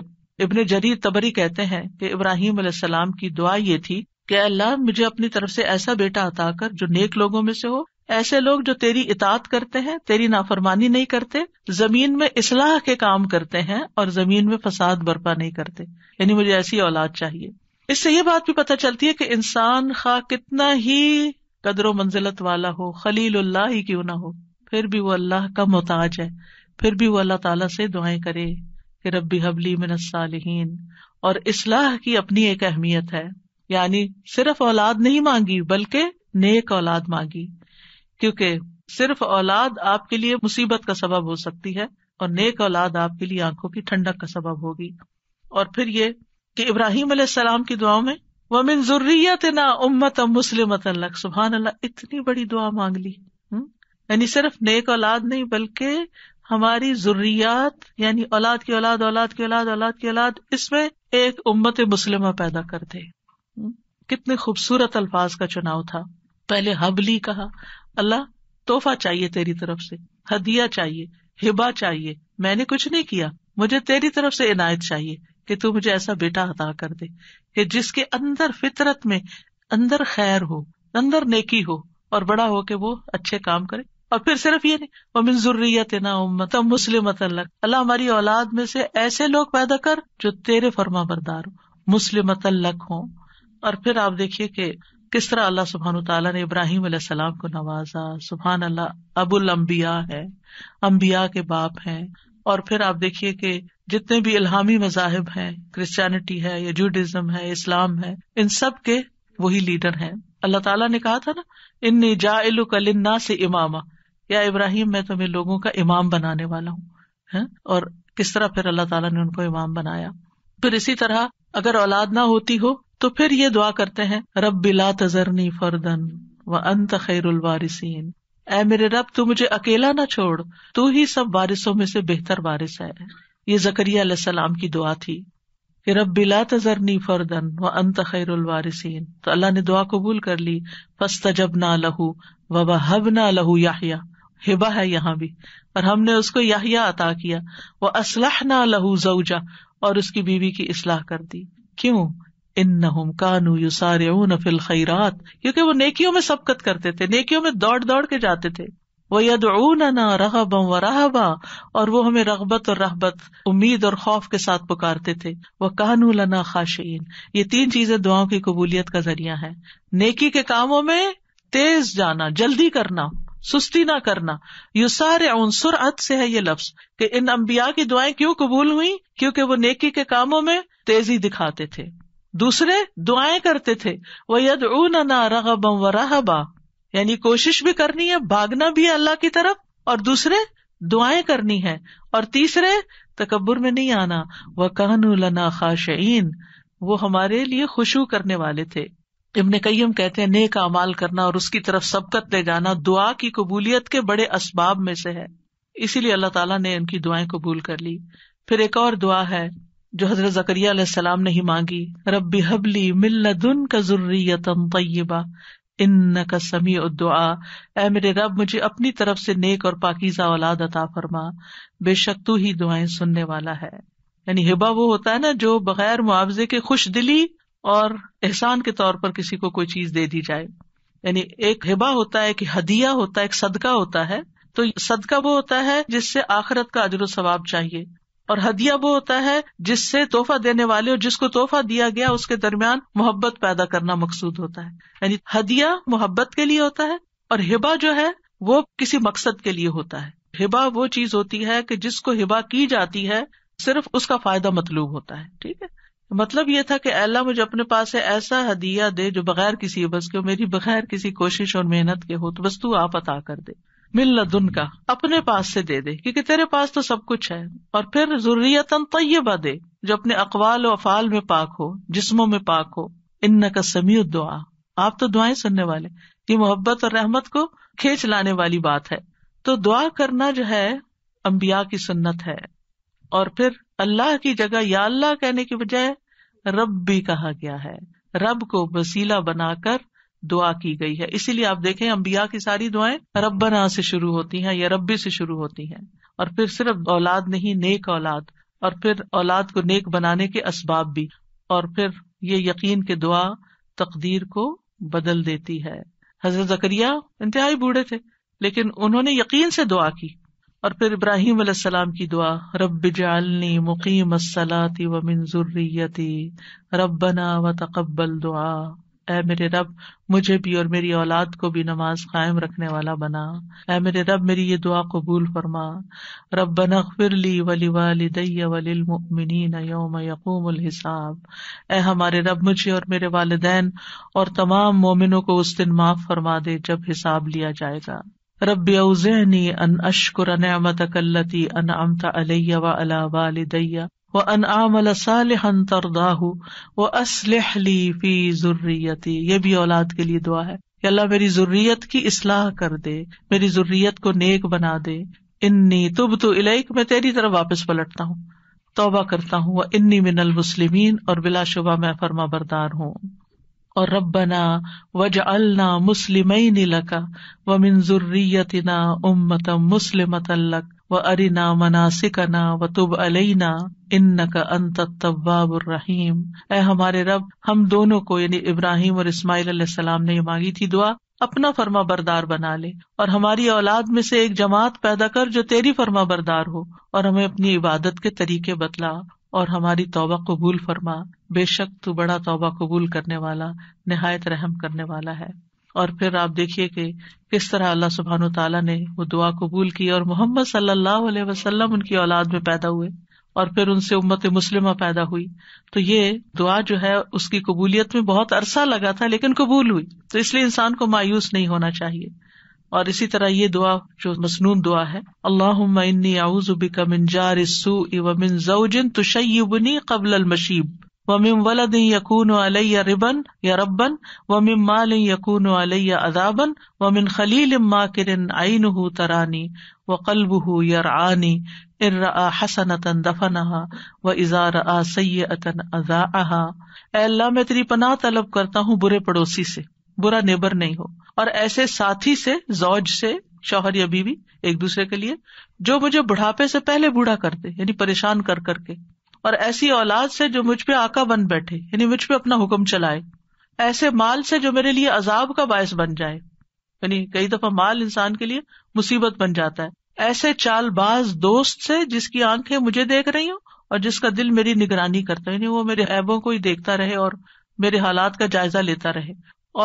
इबन जरी तबरी कहते हैं कि इब्राहिम सलाम की दुआ ये थी कि अल्लाह मुझे अपनी तरफ से ऐसा बेटा अता कर जो नेक लोगों में से हो ऐसे लोग जो तेरी इतात करते हैं तेरी नाफरमानी नहीं करते जमीन में इसलाह के काम करते हैं और जमीन में फसाद बर्पा नहीं करते यानी मुझे ऐसी औलाद चाहिए इससे ये बात भी पता चलती है कि इंसान खा कितना ही कदर मंजिलत वाला हो खलील अल्लाह ही क्यों ना हो फिर भी वो अल्लाह का मोहताज है फिर भी वो अल्लाह तला से दुआएं करे कि रब्बी हबली मिनसालहीन और इसलाह की अपनी एक अहमियत है यानी सिर्फ औलाद नहीं मांगी बल्कि नेक औलाद मांगी क्योंकि सिर्फ औलाद आपके लिए मुसीबत का सबब हो सकती है और नेक औलाद आपके लिए आंखों की ठंडक का सबब होगी और फिर ये कि इब्राहिम सलाम की दुआओं में वमिन जुर्रियत ना उम्मत मुस्लिम सुबहान अल्लाह इतनी बड़ी दुआ मांग ली यानी सिर्फ नेक औलाद नहीं बल्कि हमारी जुर्रियात यानी औलाद की औलाद औलाद की औलाद औलाद की औलाद इसमें एक उम्मत मुस्लिम पैदा कर दे कितने खूबसूरत अल्फाज का चुनाव था पहले हबली कहा अल्लाह तोहफा चाहिए तेरी तरफ से हदिया चाहिए हिबा चाहिए मैंने कुछ नहीं किया मुझे तेरी तरफ से इनायत चाहिए कि तू मुझे ऐसा बेटा अदा कर दे कि जिसके अंदर फितरत में अंदर खैर हो अंदर नेकी हो और बड़ा हो के वो अच्छे काम करे और फिर सिर्फ ये नहीं वमिन जरूरियत ना उम्मत मुस्लिम अल्लाह हमारी औलाद में से ऐसे लोग पैदा कर जो तेरे फर्मा बरदार हो मुस्लिम तल्लक हो और फिर आप देखिए कि किस तरह अल्लाह सुबहान तला ने इब्राहिम सलाम को नवाजा सुबहान अल्लाह अबुल अम्बिया है अम्बिया के बाप है और फिर आप देखिए कि जितने भी इलामी मजाहब हैं क्रिश्चियनिटी है या जूडिज्म है इस्लाम है इन सब के वही लीडर हैं अल्लाह ताला ने कहा था ना इन जाना से इमामा या इब्राहिम मैं तुम्हें लोगों का इमाम बनाने वाला हूँ और किस तरह फिर अल्लाह ताला ने उनको इमाम बनाया फिर इसी तरह अगर औलाद ना होती हो तो फिर ये दुआ करते हैं रब बिला तजरनी फरदन व अंत खैर वारिसन ए मेरे रब तू मुझे अकेला ना छोड़ तू ही सब वारिसों में से बेहतर वारिस है ये जकरिया की दुआ थी कि रब बिला तजरनी फरदन व अंत खैर वारिसन तो अल्लाह ने दुआ कबूल कर ली फस्त जब ना लहू वबा हब ना लहू याहिया हिबा है यहाँ भी और हमने उसको याहिया अता किया वह असलाह ना लहू जऊजा और उसकी बीवी की असलाह कर दी क्यूँ इन नहुम कानू यू सारे फिल खैरात क्योंकि वो नेकियों में सबकत करते थे नेकियों में दौड़ दौड़ के जाते थे वह यदना रहब व रहबा और वो हमें रगबत और रहबत उम्मीद और खौफ के साथ पुकारते थे वह कहनू लना खाशीन ये तीन चीजें दुआओं की कबूलियत का जरिया है नेकी के कामों में तेज जाना जल्दी करना सुस्ती ना करना यू सारे सुरअत से है ये लफ्ज कि इन अम्बिया की दुआएं क्यों कबूल हुई क्योंकि वो नेकी के कामों में तेजी दिखाते थे दूसरे दुआएं करते थे वह यद ऊना रगबम व रहबा यानी कोशिश भी करनी है भागना भी है अल्लाह की तरफ और दूसरे दुआएं करनी है और तीसरे तकबर में नहीं आना वह कहन लना खाशीन वो हमारे लिए खुशू करने वाले थे इबन कईम कहते हैं नेक अमाल करना और उसकी तरफ सबकत ले जाना दुआ की कबूलियत के बड़े असबाब में से है इसीलिए अल्लाह तला ने उनकी दुआएं कबूल कर ली फिर एक और दुआ है जो हजरत जकरिया ने ही मांगी रबी हबली मिल्लदुन का जुर्रियतन इन का समी दुआ ए मेरे रब मुझे अपनी तरफ से नेक और पाकिजा औलाद अता फरमा बेशक तू ही दुआएं सुनने वाला है यानी हिबा वो होता है ना जो बगैर मुआवजे के खुश दिली और एहसान के तौर पर किसी को कोई चीज दे दी जाए यानी एक हिबा होता है कि हदिया होता है एक सदका होता है तो सदका वो होता है जिससे आखरत का अजर सवाब चाहिए और हदिया वो होता है जिससे तोहफा देने वाले और जिसको तोहफा दिया गया उसके दरमियान मोहब्बत पैदा करना मकसूद होता है यानी हदिया मोहब्बत के लिए होता है और हिबा जो है वो किसी मकसद के लिए होता है हिबा वो चीज होती है कि जिसको हिबा की जाती है सिर्फ उसका फायदा मतलूब होता है ठीक है मतलब ये था कि अल्लाह मुझे अपने पास है ऐसा हदिया दे जो बगैर किसी बस के मेरी बगैर किसी कोशिश और मेहनत के हो तो बस तू आप अता कर दे मिल लदुन का अपने पास से दे दे क्योंकि तेरे पास तो सब कुछ है और फिर जरूरियतन तय्यबा दे जो अपने अकवाल और अफाल में पाक हो जिस्मों में पाक हो इन का समी दुआ आप तो दुआएं सुनने वाले ये मोहब्बत और रहमत को खेच लाने वाली बात है तो दुआ करना जो है अम्बिया की सुन्नत है और फिर अल्लाह की जगह या अल्लाह कहने की बजाय रब भी कहा गया है रब को वसीला बनाकर दुआ की गई है इसीलिए आप देखें अम्बिया की सारी दुआएं रबना से शुरू होती है या रब्बी से शुरू होती है और फिर सिर्फ औलाद नहीं नेक औलाद और फिर औलाद को नेक बनाने के असबाब भी और फिर ये यकीन के दुआ तकदीर को बदल देती है हजरत जकरिया इंतहाई बूढ़े थे लेकिन उन्होंने यकीन से दुआ की और फिर इब्राहिम सलाम की दुआ रब जालनी मुकीम असलाती व मंजुर्रियती रबना व तकबल दुआ ए मेरे रब मुझे भी और मेरी औलाद को भी नमाज कायम रखने वाला बना ए मेरे रब मेरी ये दुआ कबूल फरमा रब नफिर ली वली वालदय वलिलमिन योम यकूम हिसाब ए हमारे रब मुझे और मेरे वालदेन और तमाम मोमिनों को उस दिन माफ फरमा दे जब हिसाब लिया जाएगा रब अन अशकुर नमत अकल्लती अन अमता अलैया व अला वालदैया व अन आमल सालहन तरदाह व असलहली फी जुर्रियती ये भी औलाद के लिए दुआ है कि अल्लाह मेरी जुर्रियत की इसलाह कर दे मेरी जुर्रियत को नेक बना दे इन्नी तुब तो इलेक मैं तेरी तरफ वापस पलटता हूँ तोबा करता हूँ वह इन्नी मिनल मुस्लिमीन और बिला शुबा मैं फर्मा बरदार हूँ और रबना वज अल्ना मुस्लिम लका व मिनजुर्रियतना उम्मतम मुस्लिम व अरिना मनासिकना व तुब अलैना इन का अंत तब्बाबुर्रहीम ए हमारे रब हम दोनों को यानी इब्राहिम और इसमाइल सलाम ने मांगी थी दुआ अपना फर्मा बरदार बना ले और हमारी औलाद में से एक जमात पैदा कर जो तेरी फर्मा बरदार हो और हमें अपनी इबादत के तरीके बतला और हमारी तोबा कबूल फरमा बेशक तू बड़ा तोबा कबूल करने वाला नहायत रहम करने वाला है और फिर आप देखिए कि किस तरह अल्लाह सुबहान तला ने वो दुआ कबूल की और मोहम्मद सल्लल्लाहु अलैहि उनकी औलाद में पैदा हुए और फिर उनसे उम्मत मुस्लिम पैदा हुई तो ये दुआ जो है उसकी कबूलियत में बहुत अरसा लगा था लेकिन कबूल हुई तो इसलिए इंसान को मायूस नहीं होना चाहिए और इसी तरह ये दुआ जो मसनून दुआ है अल्लाह आउजुबिका मिन जार इव जौजिन तुशयुबनी कबल मशीब वमिम वलद यकून अलैया रिबन या रबन वमिम माल यकून अलैया अदाबन वमिन खलील मा किरन आइन हु तरानी व कल्ब हु यर आनी इर हसन अतन दफनहा व इजार आ सैय अतन अजा अल्लाह मैं तेरी पनाह तलब करता हूँ बुरे पड़ोसी से बुरा नेबर नहीं हो और ऐसे साथी से जौज से शौहर या बीवी एक दूसरे के लिए जो मुझे बुढ़ापे से पहले बूढ़ा कर दे यानी परेशान कर करके और ऐसी औलाद से जो मुझ पे आका बन बैठे यानी मुझ पे अपना हुक्म चलाए ऐसे माल से जो मेरे लिए अजाब का बायस बन जाए यानी कई दफा माल इंसान के लिए मुसीबत बन जाता है ऐसे चालबाज दोस्त से जिसकी आंखें मुझे देख रही हूं और जिसका दिल मेरी निगरानी करता है वो मेरे ऐबों को ही देखता रहे और मेरे हालात का जायजा लेता रहे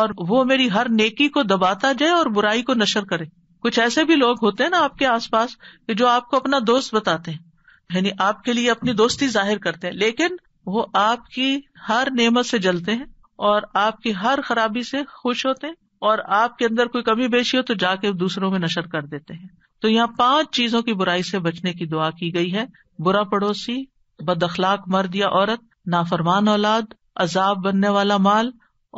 और वो मेरी हर नेकी को दबाता जाए और बुराई को नशर करे कुछ ऐसे भी लोग होते हैं ना आपके आसपास कि जो आपको अपना दोस्त बताते हैं यानी आपके लिए अपनी दोस्ती जाहिर करते हैं लेकिन वो आपकी हर नेमत से जलते हैं और आपकी हर खराबी से खुश होते हैं और आपके अंदर कोई कमी बेशी हो तो जाके दूसरों में नशर कर देते हैं तो यहाँ पांच चीजों की बुराई से बचने की दुआ की गई है बुरा पड़ोसी बद अखलाक मर्द या औरत नाफरमान औलाद अजाब बनने वाला माल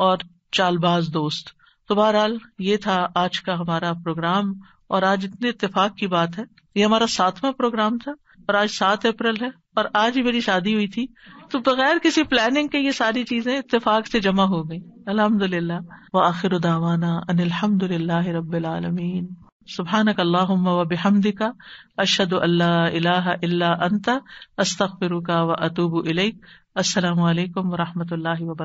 और चालबाज दोस्त तो बहरहाल ये था आज का हमारा प्रोग्राम और आज इतने इतफाक की बात है ये हमारा सातवां प्रोग्राम था और आज सात अप्रैल है और आज ही मेरी शादी हुई थी तो बगैर किसी प्लानिंग के ये सारी चीजें इतफाक से जमा हो गई अलहमदुल्ला व आखिर उदावाना अनिलहमदुल्ला रबालमीन सुबहानक अल्लाहुम्म व बिहमदिका अशहदु अल्ला इलाहा व अतूबु इलैक अस्सलाम वालेकुम व रहमतुल्लाहि